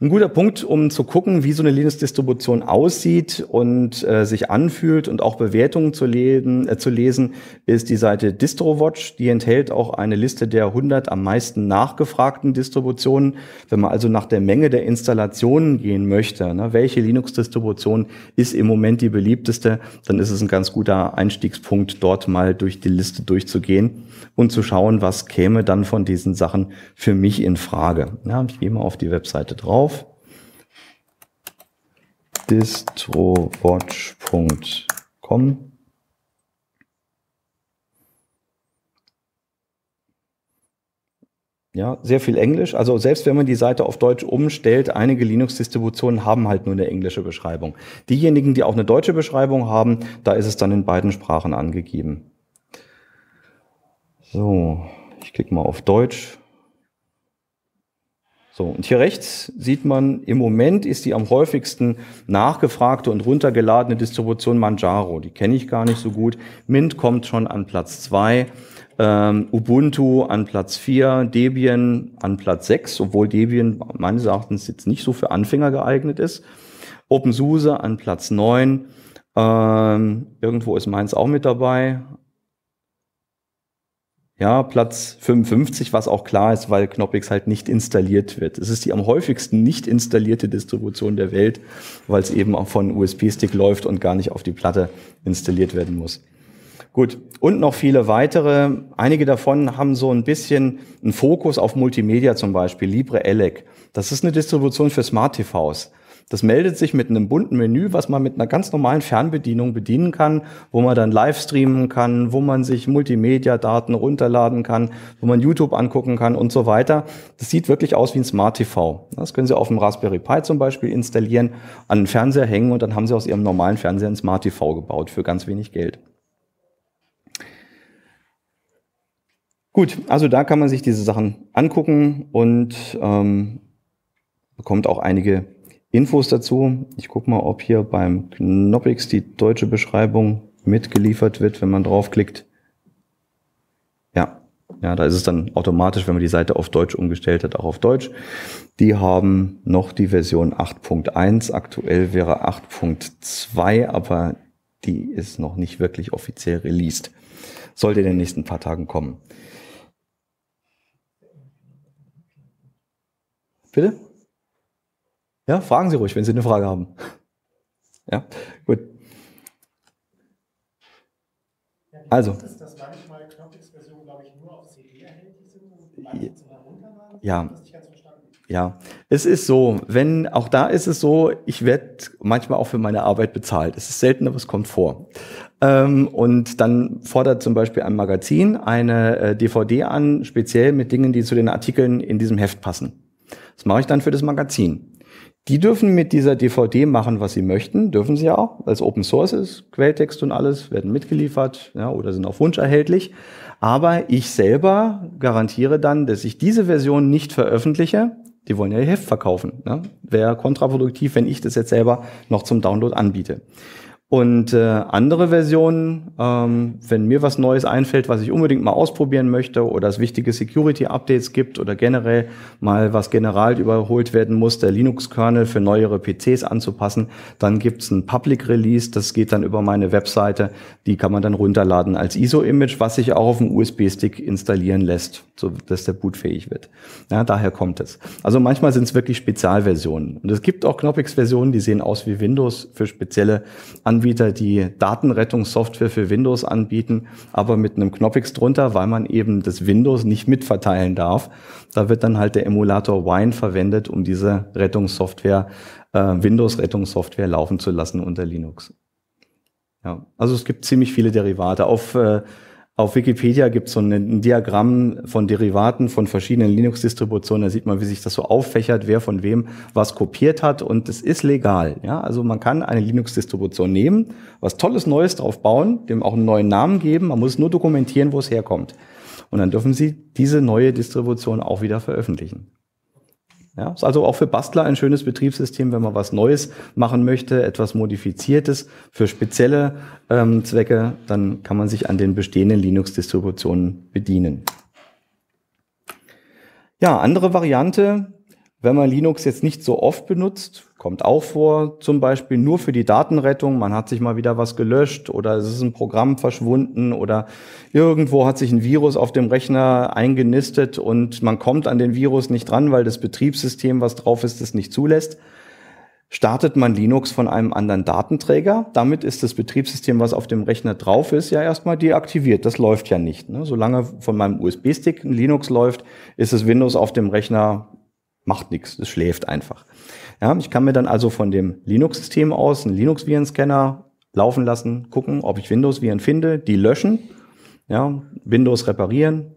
Ein guter Punkt, um zu gucken, wie so eine Linux-Distribution aussieht und äh, sich anfühlt und auch Bewertungen zu, lesen, äh, zu lesen, ist die Seite DistroWatch. Die enthält auch eine Liste der 100 am meisten nachgefragten Distributionen. Wenn man also nach der Menge der Installationen gehen möchte, ne, welche Linux-Distribution ist im Moment die beliebteste, dann ist es ein ganz guter Einstiegspunkt, dort mal durch die Liste durchzugehen und zu schauen, was käme dann von diesen Sachen für mich in Frage. Ja, ich gehe mal auf die Webseite drauf distrowatch.com. Ja, sehr viel Englisch. Also selbst wenn man die Seite auf Deutsch umstellt, einige Linux-Distributionen haben halt nur eine englische Beschreibung. Diejenigen, die auch eine deutsche Beschreibung haben, da ist es dann in beiden Sprachen angegeben. So, ich klicke mal auf Deutsch. So, und hier rechts sieht man, im Moment ist die am häufigsten nachgefragte und runtergeladene Distribution Manjaro. Die kenne ich gar nicht so gut. Mint kommt schon an Platz zwei, ähm, Ubuntu an Platz vier, Debian an Platz sechs, obwohl Debian meines Erachtens jetzt nicht so für Anfänger geeignet ist. OpenSUSE an Platz neun. Ähm, irgendwo ist meins auch mit dabei. Ja, Platz 55, was auch klar ist, weil Knoppix halt nicht installiert wird. Es ist die am häufigsten nicht installierte Distribution der Welt, weil es eben auch von USB-Stick läuft und gar nicht auf die Platte installiert werden muss. Gut, und noch viele weitere. Einige davon haben so ein bisschen einen Fokus auf Multimedia zum Beispiel, Libre Elec. Das ist eine Distribution für Smart TVs. Das meldet sich mit einem bunten Menü, was man mit einer ganz normalen Fernbedienung bedienen kann, wo man dann live streamen kann, wo man sich Multimedia-Daten runterladen kann, wo man YouTube angucken kann und so weiter. Das sieht wirklich aus wie ein Smart TV. Das können Sie auf dem Raspberry Pi zum Beispiel installieren, an den Fernseher hängen und dann haben Sie aus Ihrem normalen Fernseher ein Smart TV gebaut für ganz wenig Geld. Gut, also da kann man sich diese Sachen angucken und ähm, bekommt auch einige Infos dazu. Ich gucke mal, ob hier beim Knoppix die deutsche Beschreibung mitgeliefert wird, wenn man draufklickt. Ja, ja, da ist es dann automatisch, wenn man die Seite auf Deutsch umgestellt hat, auch auf Deutsch. Die haben noch die Version 8.1. Aktuell wäre 8.2, aber die ist noch nicht wirklich offiziell released. Sollte in den nächsten paar Tagen kommen. Bitte? Ja, fragen Sie ruhig, wenn Sie eine Frage haben. Ja, gut. Also. Ist, Ja. Ja, es ist so, wenn, auch da ist es so, ich werde manchmal auch für meine Arbeit bezahlt. Es ist selten, aber es kommt vor. Ähm, und dann fordert zum Beispiel ein Magazin eine äh, DVD an, speziell mit Dingen, die zu den Artikeln in diesem Heft passen. Das mache ich dann für das Magazin. Die dürfen mit dieser DVD machen, was sie möchten, dürfen sie auch, weil es Open Source ist, Quelltext und alles werden mitgeliefert ja, oder sind auf Wunsch erhältlich. Aber ich selber garantiere dann, dass ich diese Version nicht veröffentliche. Die wollen ja ihr Heft verkaufen. Ne? Wäre kontraproduktiv, wenn ich das jetzt selber noch zum Download anbiete. Und äh, andere Versionen, ähm, wenn mir was Neues einfällt, was ich unbedingt mal ausprobieren möchte oder es wichtige Security-Updates gibt oder generell mal was general überholt werden muss, der Linux-Kernel für neuere PCs anzupassen, dann gibt's ein Public Release, das geht dann über meine Webseite, die kann man dann runterladen als ISO-Image, was sich auch auf dem USB-Stick installieren lässt, so dass der bootfähig wird. Ja, daher kommt es. Also manchmal sind es wirklich Spezialversionen. Und es gibt auch Knoppix-Versionen, die sehen aus wie Windows für spezielle Anwendungen. Anbieter, die Datenrettungssoftware für Windows anbieten, aber mit einem Knopfix drunter, weil man eben das Windows nicht mitverteilen darf. Da wird dann halt der Emulator Wine verwendet, um diese Rettungssoftware, äh, Windows-Rettungssoftware laufen zu lassen unter Linux. Ja, also es gibt ziemlich viele Derivate. Auf äh, auf Wikipedia gibt es so ein Diagramm von Derivaten von verschiedenen Linux-Distributionen. Da sieht man, wie sich das so auffächert, wer von wem was kopiert hat. Und es ist legal. Ja? Also man kann eine Linux-Distribution nehmen, was Tolles Neues drauf bauen, dem auch einen neuen Namen geben. Man muss nur dokumentieren, wo es herkommt. Und dann dürfen Sie diese neue Distribution auch wieder veröffentlichen. Ja, ist also auch für Bastler ein schönes Betriebssystem, wenn man was Neues machen möchte, etwas Modifiziertes für spezielle ähm, Zwecke, dann kann man sich an den bestehenden Linux-Distributionen bedienen. Ja, andere Variante, wenn man Linux jetzt nicht so oft benutzt, kommt auch vor, zum Beispiel nur für die Datenrettung, man hat sich mal wieder was gelöscht oder es ist ein Programm verschwunden oder irgendwo hat sich ein Virus auf dem Rechner eingenistet und man kommt an den Virus nicht dran, weil das Betriebssystem, was drauf ist, das nicht zulässt. Startet man Linux von einem anderen Datenträger, damit ist das Betriebssystem, was auf dem Rechner drauf ist, ja erstmal deaktiviert. Das läuft ja nicht. Ne? Solange von meinem USB-Stick ein Linux läuft, ist das Windows auf dem Rechner macht nichts, es schläft einfach. Ja, ich kann mir dann also von dem Linux-System aus einen Linux-Virenscanner laufen lassen, gucken, ob ich Windows-Viren finde, die löschen, ja, Windows reparieren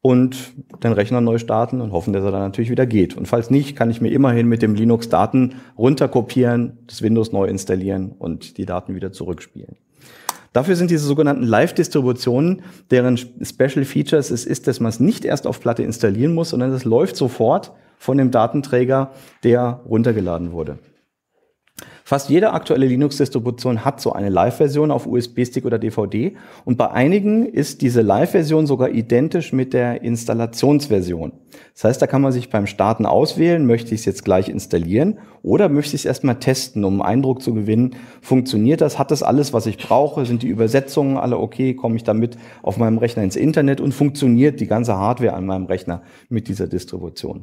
und den Rechner neu starten und hoffen, dass er dann natürlich wieder geht. Und falls nicht, kann ich mir immerhin mit dem Linux Daten runterkopieren, das Windows neu installieren und die Daten wieder zurückspielen. Dafür sind diese sogenannten Live-Distributionen, deren Special Features es ist, dass man es nicht erst auf Platte installieren muss, sondern es läuft sofort von dem Datenträger, der runtergeladen wurde. Fast jede aktuelle Linux-Distribution hat so eine Live-Version auf USB-Stick oder DVD und bei einigen ist diese Live-Version sogar identisch mit der Installationsversion. Das heißt, da kann man sich beim Starten auswählen, möchte ich es jetzt gleich installieren oder möchte ich es erstmal testen, um einen Eindruck zu gewinnen, funktioniert das, hat das alles, was ich brauche, sind die Übersetzungen alle okay, komme ich damit auf meinem Rechner ins Internet und funktioniert die ganze Hardware an meinem Rechner mit dieser Distribution.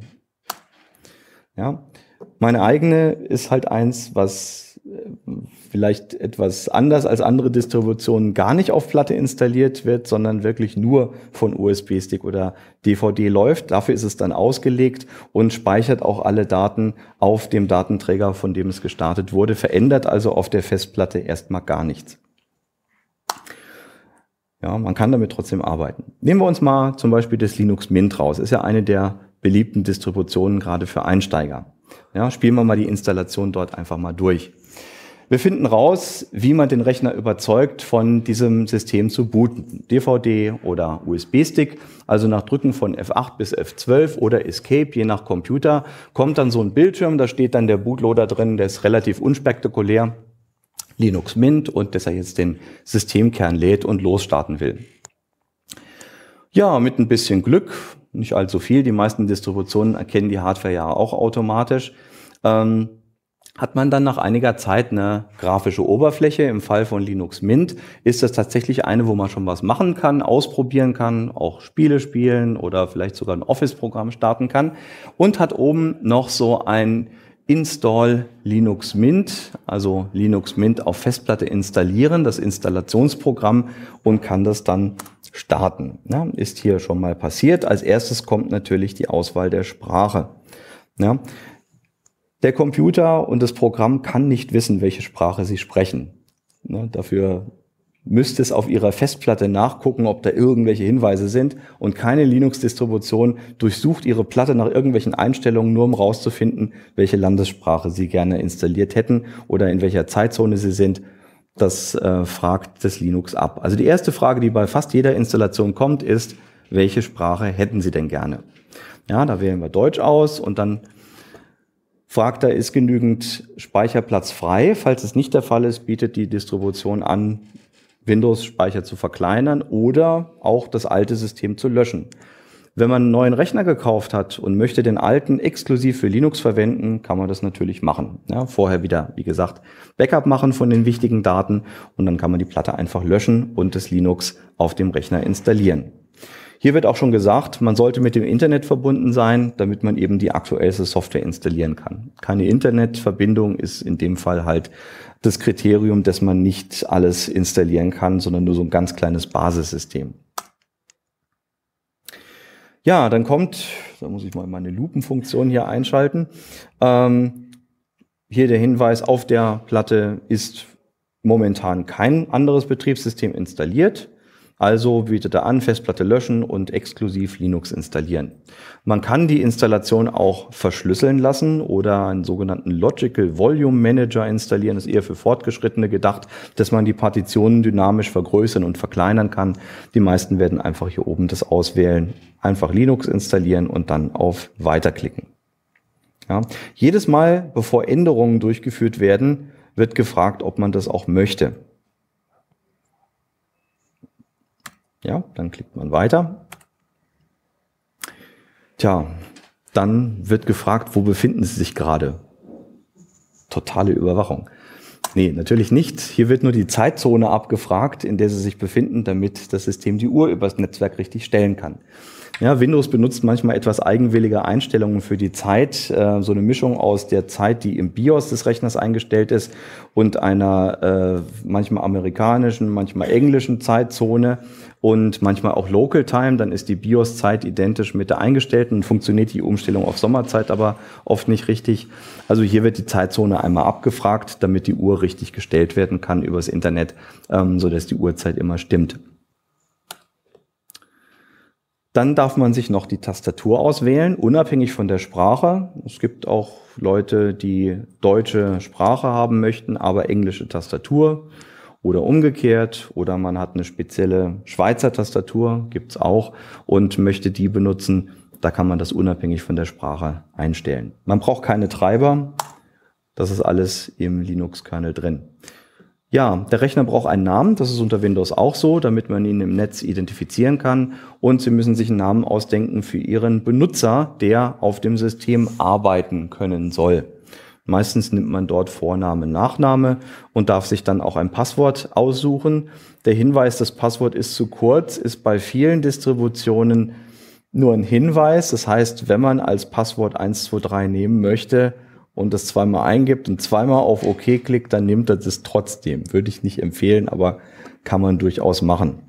Ja, meine eigene ist halt eins, was äh, vielleicht etwas anders als andere Distributionen gar nicht auf Platte installiert wird, sondern wirklich nur von USB-Stick oder DVD läuft. Dafür ist es dann ausgelegt und speichert auch alle Daten auf dem Datenträger, von dem es gestartet wurde, verändert also auf der Festplatte erstmal gar nichts. Ja, man kann damit trotzdem arbeiten. Nehmen wir uns mal zum Beispiel das Linux Mint raus. Ist ja eine der beliebten Distributionen gerade für Einsteiger. Ja, spielen wir mal die Installation dort einfach mal durch. Wir finden raus, wie man den Rechner überzeugt, von diesem System zu booten. DVD oder USB-Stick. Also nach Drücken von F8 bis F12 oder Escape, je nach Computer, kommt dann so ein Bildschirm, da steht dann der Bootloader drin, der ist relativ unspektakulär. Linux Mint und dass er jetzt den Systemkern lädt und losstarten will. Ja, mit ein bisschen Glück nicht allzu viel. Die meisten Distributionen erkennen die Hardware ja auch automatisch. Ähm, hat man dann nach einiger Zeit eine grafische Oberfläche. Im Fall von Linux Mint ist das tatsächlich eine, wo man schon was machen kann, ausprobieren kann, auch Spiele spielen oder vielleicht sogar ein Office-Programm starten kann und hat oben noch so ein install Linux Mint, also Linux Mint auf Festplatte installieren, das Installationsprogramm und kann das dann starten. Ja, ist hier schon mal passiert. Als erstes kommt natürlich die Auswahl der Sprache. Ja, der Computer und das Programm kann nicht wissen, welche Sprache sie sprechen. Ja, dafür müsste es auf ihrer Festplatte nachgucken, ob da irgendwelche Hinweise sind. Und keine Linux-Distribution durchsucht ihre Platte nach irgendwelchen Einstellungen, nur um rauszufinden, welche Landessprache sie gerne installiert hätten oder in welcher Zeitzone sie sind. Das äh, fragt das Linux ab. Also die erste Frage, die bei fast jeder Installation kommt, ist, welche Sprache hätten Sie denn gerne? Ja, da wählen wir Deutsch aus und dann fragt er, ist genügend Speicherplatz frei? Falls es nicht der Fall ist, bietet die Distribution an, Windows-Speicher zu verkleinern oder auch das alte System zu löschen. Wenn man einen neuen Rechner gekauft hat und möchte den alten exklusiv für Linux verwenden, kann man das natürlich machen. Ja, vorher wieder, wie gesagt, Backup machen von den wichtigen Daten und dann kann man die Platte einfach löschen und das Linux auf dem Rechner installieren. Hier wird auch schon gesagt, man sollte mit dem Internet verbunden sein, damit man eben die aktuellste Software installieren kann. Keine Internetverbindung ist in dem Fall halt das Kriterium, dass man nicht alles installieren kann, sondern nur so ein ganz kleines Basissystem. Ja, dann kommt, da muss ich mal meine Lupenfunktion hier einschalten. Ähm, hier der Hinweis, auf der Platte ist momentan kein anderes Betriebssystem installiert. Also bietet er an, Festplatte löschen und exklusiv Linux installieren. Man kann die Installation auch verschlüsseln lassen oder einen sogenannten Logical Volume Manager installieren. Das ist eher für Fortgeschrittene gedacht, dass man die Partitionen dynamisch vergrößern und verkleinern kann. Die meisten werden einfach hier oben das auswählen, einfach Linux installieren und dann auf Weiterklicken. Ja. Jedes Mal, bevor Änderungen durchgeführt werden, wird gefragt, ob man das auch möchte. Ja, dann klickt man weiter. Tja, dann wird gefragt, wo befinden Sie sich gerade? Totale Überwachung. Nee, natürlich nicht. Hier wird nur die Zeitzone abgefragt, in der Sie sich befinden, damit das System die Uhr übers Netzwerk richtig stellen kann. Ja, Windows benutzt manchmal etwas eigenwillige Einstellungen für die Zeit. Äh, so eine Mischung aus der Zeit, die im BIOS des Rechners eingestellt ist und einer äh, manchmal amerikanischen, manchmal englischen Zeitzone und manchmal auch Local Time, dann ist die BIOS-Zeit identisch mit der eingestellten, funktioniert die Umstellung auf Sommerzeit aber oft nicht richtig. Also hier wird die Zeitzone einmal abgefragt, damit die Uhr richtig gestellt werden kann übers Internet, ähm, sodass die Uhrzeit immer stimmt. Dann darf man sich noch die Tastatur auswählen, unabhängig von der Sprache. Es gibt auch Leute, die deutsche Sprache haben möchten, aber englische Tastatur oder umgekehrt oder man hat eine spezielle Schweizer Tastatur, gibt's auch, und möchte die benutzen. Da kann man das unabhängig von der Sprache einstellen. Man braucht keine Treiber, das ist alles im Linux-Kernel drin. Ja, der Rechner braucht einen Namen, das ist unter Windows auch so, damit man ihn im Netz identifizieren kann. Und Sie müssen sich einen Namen ausdenken für Ihren Benutzer, der auf dem System arbeiten können soll. Meistens nimmt man dort Vorname, Nachname und darf sich dann auch ein Passwort aussuchen. Der Hinweis, das Passwort ist zu kurz, ist bei vielen Distributionen nur ein Hinweis. Das heißt, wenn man als Passwort 123 nehmen möchte und das zweimal eingibt und zweimal auf OK klickt, dann nimmt er das trotzdem. Würde ich nicht empfehlen, aber kann man durchaus machen.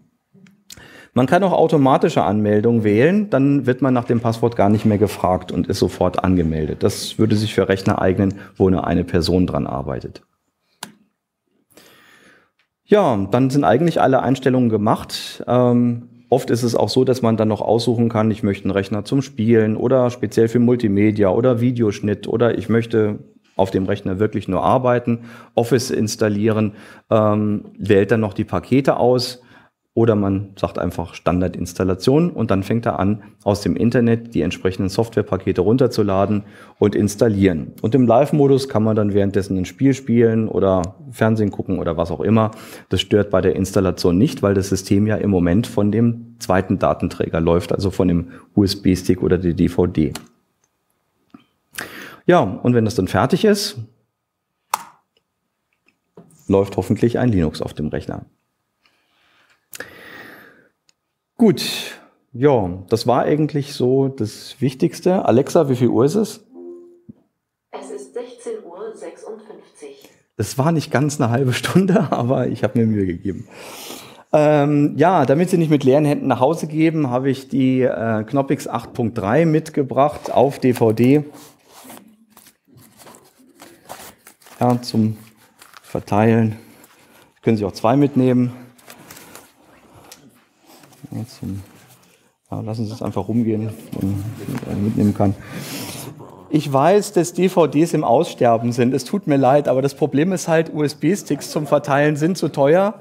Man kann auch automatische Anmeldung wählen, dann wird man nach dem Passwort gar nicht mehr gefragt und ist sofort angemeldet. Das würde sich für Rechner eignen, wo nur eine Person dran arbeitet. Ja, dann sind eigentlich alle Einstellungen gemacht. Ähm, oft ist es auch so, dass man dann noch aussuchen kann, ich möchte einen Rechner zum Spielen oder speziell für Multimedia oder Videoschnitt oder ich möchte auf dem Rechner wirklich nur arbeiten, Office installieren, ähm, wählt dann noch die Pakete aus oder man sagt einfach Standardinstallation und dann fängt er an, aus dem Internet die entsprechenden Softwarepakete runterzuladen und installieren. Und im Live-Modus kann man dann währenddessen ein Spiel spielen oder Fernsehen gucken oder was auch immer. Das stört bei der Installation nicht, weil das System ja im Moment von dem zweiten Datenträger läuft, also von dem USB-Stick oder der DVD. Ja, und wenn das dann fertig ist, läuft hoffentlich ein Linux auf dem Rechner. Gut, ja, das war eigentlich so das Wichtigste. Alexa, wie viel Uhr ist es? Es ist 16.56 Uhr. Es war nicht ganz eine halbe Stunde, aber ich habe mir Mühe gegeben. Ähm, ja, damit Sie nicht mit leeren Händen nach Hause gehen, habe ich die äh, Knoppix 8.3 mitgebracht auf DVD. Ja, zum Verteilen. Können Sie auch zwei mitnehmen zum ja, Lassen Sie es einfach rumgehen und äh, mitnehmen kann. Ich weiß, dass DVDs im Aussterben sind. Es tut mir leid, aber das Problem ist halt, USB-Sticks zum Verteilen sind zu teuer,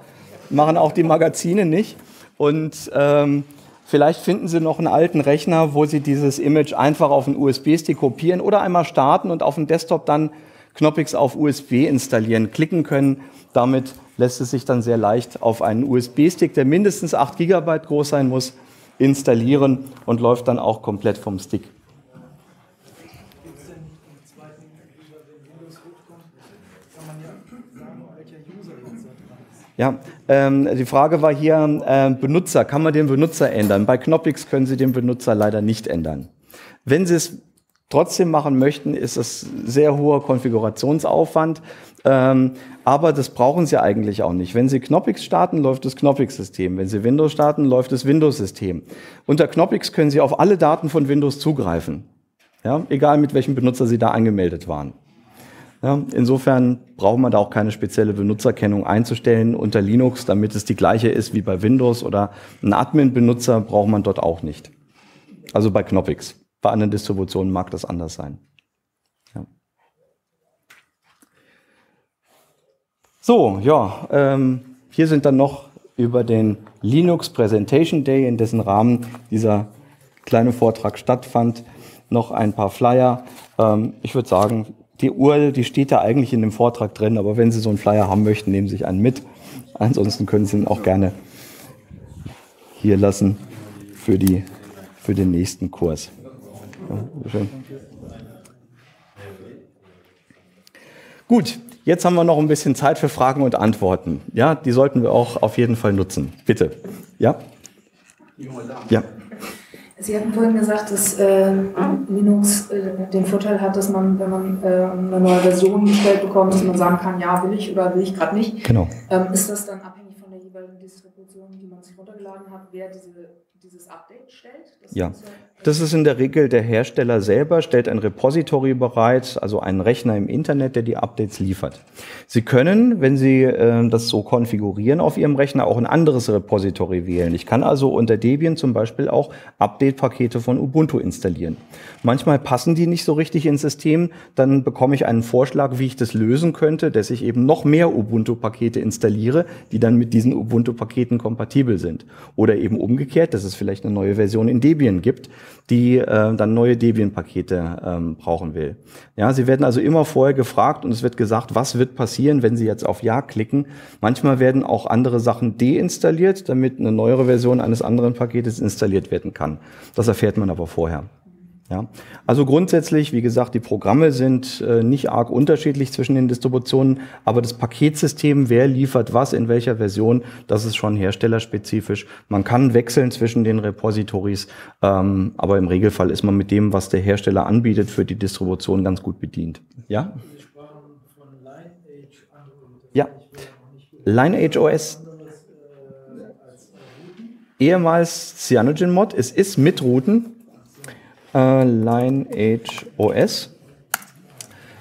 machen auch die Magazine nicht. Und ähm, vielleicht finden Sie noch einen alten Rechner, wo Sie dieses Image einfach auf einen USB-Stick kopieren oder einmal starten und auf dem Desktop dann Knoppix auf USB installieren, klicken können, damit lässt es sich dann sehr leicht auf einen USB-Stick, der mindestens 8 GB groß sein muss, installieren und läuft dann auch komplett vom Stick. Ja, ähm, die Frage war hier, äh, Benutzer, kann man den Benutzer ändern? Bei Knoppix können Sie den Benutzer leider nicht ändern. Wenn Sie es trotzdem machen möchten, ist es sehr hoher Konfigurationsaufwand. Ähm, aber das brauchen Sie eigentlich auch nicht. Wenn Sie Knoppix starten, läuft das Knoppix-System. Wenn Sie Windows starten, läuft das Windows-System. Unter Knoppix können Sie auf alle Daten von Windows zugreifen. Ja, egal mit welchem Benutzer Sie da angemeldet waren. Ja, insofern braucht man da auch keine spezielle Benutzerkennung einzustellen unter Linux, damit es die gleiche ist wie bei Windows oder ein Admin-Benutzer braucht man dort auch nicht. Also bei Knoppix. Bei anderen Distributionen mag das anders sein. So, ja, ähm, hier sind dann noch über den Linux Presentation Day, in dessen Rahmen dieser kleine Vortrag stattfand, noch ein paar Flyer. Ähm, ich würde sagen, die URL, die steht da eigentlich in dem Vortrag drin, aber wenn Sie so einen Flyer haben möchten, nehmen Sie sich einen mit. Ansonsten können Sie ihn auch gerne hier lassen für, die, für den nächsten Kurs. Ja, Gut, jetzt haben wir noch ein bisschen Zeit für Fragen und Antworten. Ja, die sollten wir auch auf jeden Fall nutzen. Bitte. Ja? Ja. Sie hatten vorhin gesagt, dass äh, Linux äh, den Vorteil hat, dass man, wenn man äh, eine neue Version gestellt bekommt, dass man sagen kann, ja, will ich oder will ich gerade nicht. Genau. Ähm, ist das dann abhängig? sagen habe, wer diese, dieses Update stellt? Das ja. das ist in der Regel der Hersteller selber, stellt ein Repository bereit, also einen Rechner im Internet, der die Updates liefert. Sie können, wenn Sie äh, das so konfigurieren auf Ihrem Rechner, auch ein anderes Repository wählen. Ich kann also unter Debian zum Beispiel auch Update-Pakete von Ubuntu installieren. Manchmal passen die nicht so richtig ins System, dann bekomme ich einen Vorschlag, wie ich das lösen könnte, dass ich eben noch mehr Ubuntu-Pakete installiere, die dann mit diesen Ubuntu-Paketen kompatibel sind. Oder eben umgekehrt, dass es vielleicht eine neue Version in Debian gibt, die äh, dann neue Debian-Pakete ähm, brauchen will. Ja, Sie werden also immer vorher gefragt und es wird gesagt, was wird passieren, wenn Sie jetzt auf Ja klicken. Manchmal werden auch andere Sachen deinstalliert, damit eine neuere Version eines anderen Paketes installiert werden kann. Das erfährt man aber vorher. Ja. Also grundsätzlich, wie gesagt, die Programme sind äh, nicht arg unterschiedlich zwischen den Distributionen, aber das Paketsystem, wer liefert was in welcher Version, das ist schon herstellerspezifisch. Man kann wechseln zwischen den Repositories, ähm, aber im Regelfall ist man mit dem, was der Hersteller anbietet, für die Distribution ganz gut bedient. Ja? Ja. Lineage OS ehemals CyanogenMod. Es ist mit Routen äh, Lineage OS.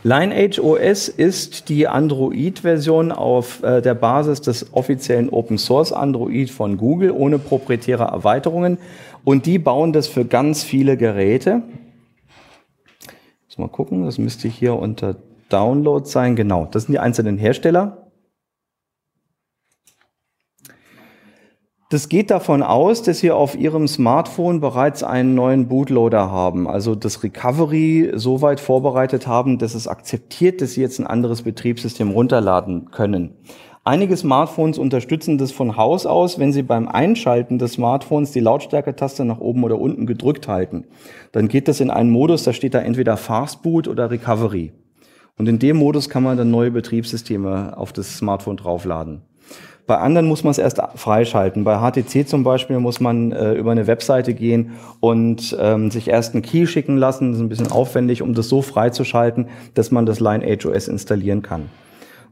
Lineage OS ist die Android-Version auf äh, der Basis des offiziellen Open Source Android von Google ohne proprietäre Erweiterungen. Und die bauen das für ganz viele Geräte. Mal gucken, das müsste hier unter Download sein. Genau, das sind die einzelnen Hersteller. Das geht davon aus, dass Sie auf Ihrem Smartphone bereits einen neuen Bootloader haben, also das Recovery so weit vorbereitet haben, dass es akzeptiert, dass Sie jetzt ein anderes Betriebssystem runterladen können. Einige Smartphones unterstützen das von Haus aus, wenn Sie beim Einschalten des Smartphones die Lautstärketaste nach oben oder unten gedrückt halten. Dann geht das in einen Modus, da steht da entweder Fast Boot oder Recovery. Und in dem Modus kann man dann neue Betriebssysteme auf das Smartphone draufladen. Bei anderen muss man es erst freischalten. Bei HTC zum Beispiel muss man äh, über eine Webseite gehen und ähm, sich erst einen Key schicken lassen. Das ist ein bisschen aufwendig, um das so freizuschalten, dass man das Line HOS installieren kann.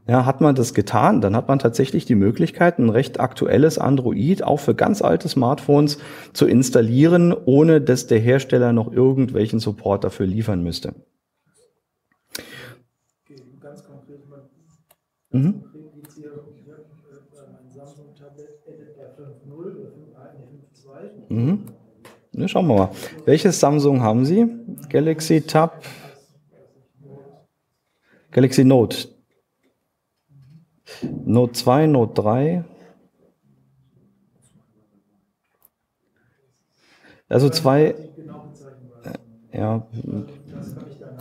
Ja, hat man das getan, dann hat man tatsächlich die Möglichkeit, ein recht aktuelles Android auch für ganz alte Smartphones zu installieren, ohne dass der Hersteller noch irgendwelchen Support dafür liefern müsste. Okay, ganz konkret, Mhm. Mhm. Ne, schauen wir mal. Welches Samsung haben Sie? Galaxy Tab? Galaxy Note? Note 2, Note 3? Also zwei. Genau ja,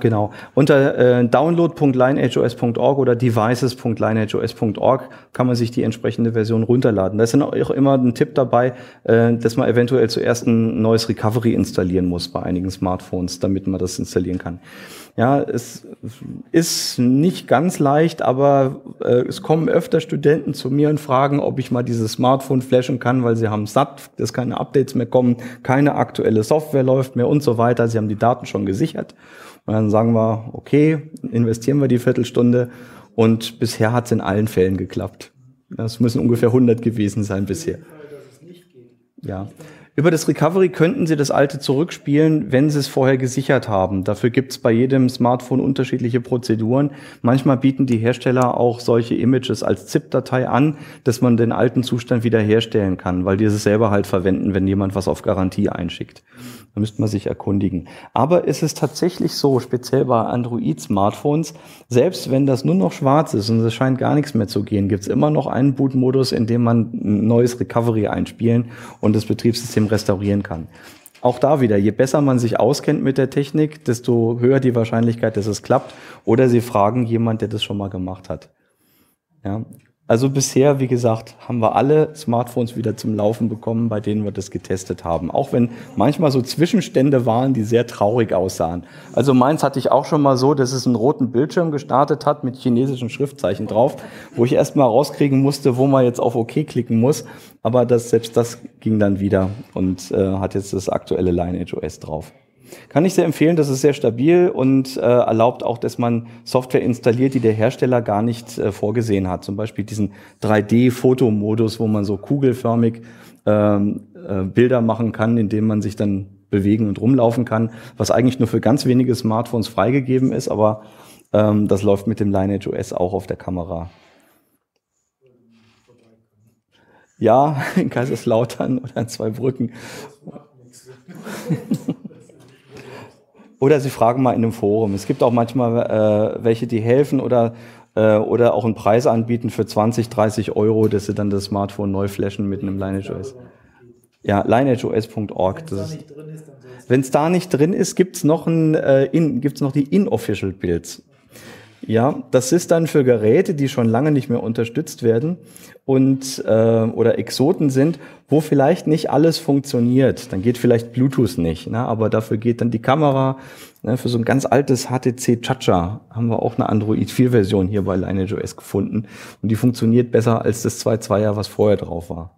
Genau. Unter äh, download.lineageos.org oder devices.lineageos.org kann man sich die entsprechende Version runterladen. Da ist dann auch immer ein Tipp dabei, äh, dass man eventuell zuerst ein neues Recovery installieren muss bei einigen Smartphones, damit man das installieren kann. Ja, es ist nicht ganz leicht, aber äh, es kommen öfter Studenten zu mir und fragen, ob ich mal dieses Smartphone flashen kann, weil sie haben satt, dass keine Updates mehr kommen, keine aktuelle Software läuft mehr und so weiter. Sie haben die Daten schon gesichert. Und dann sagen wir, okay, investieren wir die Viertelstunde. Und bisher hat es in allen Fällen geklappt. Das müssen ungefähr 100 gewesen sein bisher. Ja. Über das Recovery könnten Sie das alte zurückspielen, wenn Sie es vorher gesichert haben. Dafür gibt es bei jedem Smartphone unterschiedliche Prozeduren. Manchmal bieten die Hersteller auch solche Images als ZIP-Datei an, dass man den alten Zustand wiederherstellen kann, weil die es selber halt verwenden, wenn jemand was auf Garantie einschickt. Da müsste man sich erkundigen. Aber es ist tatsächlich so, speziell bei Android-Smartphones, selbst wenn das nur noch schwarz ist und es scheint gar nichts mehr zu gehen, gibt es immer noch einen Bootmodus, in dem man ein neues Recovery einspielen und das Betriebssystem restaurieren kann. Auch da wieder, je besser man sich auskennt mit der Technik, desto höher die Wahrscheinlichkeit, dass es klappt. Oder Sie fragen jemand, der das schon mal gemacht hat. Ja, also bisher, wie gesagt, haben wir alle Smartphones wieder zum Laufen bekommen, bei denen wir das getestet haben. Auch wenn manchmal so Zwischenstände waren, die sehr traurig aussahen. Also meins hatte ich auch schon mal so, dass es einen roten Bildschirm gestartet hat mit chinesischen Schriftzeichen drauf, wo ich erst mal rauskriegen musste, wo man jetzt auf OK klicken muss. Aber das, selbst das ging dann wieder und äh, hat jetzt das aktuelle Lineage OS drauf kann ich sehr empfehlen. Das ist sehr stabil und äh, erlaubt auch, dass man Software installiert, die der Hersteller gar nicht äh, vorgesehen hat. Zum Beispiel diesen 3D-Fotomodus, wo man so kugelförmig ähm, äh, Bilder machen kann, indem man sich dann bewegen und rumlaufen kann, was eigentlich nur für ganz wenige Smartphones freigegeben ist, aber ähm, das läuft mit dem Lineage OS auch auf der Kamera. Ja, in Kaiserslautern oder in zwei Brücken. Oder Sie fragen mal in einem Forum. Es gibt auch manchmal äh, welche, die helfen oder, äh, oder auch einen Preis anbieten für 20, 30 Euro, dass Sie dann das Smartphone neu flashen mit einem Lineage OS. Ja, lineageos.org. Wenn es da nicht drin ist, ist gibt es noch, ein, äh, in, gibt's noch die Inofficial Builds. Ja, das ist dann für Geräte, die schon lange nicht mehr unterstützt werden und äh, oder Exoten sind, wo vielleicht nicht alles funktioniert. Dann geht vielleicht Bluetooth nicht, ne? aber dafür geht dann die Kamera. Ne? Für so ein ganz altes HTC Chacha haben wir auch eine Android 4 Version hier bei Lineage OS gefunden und die funktioniert besser als das 2.2er, was vorher drauf war.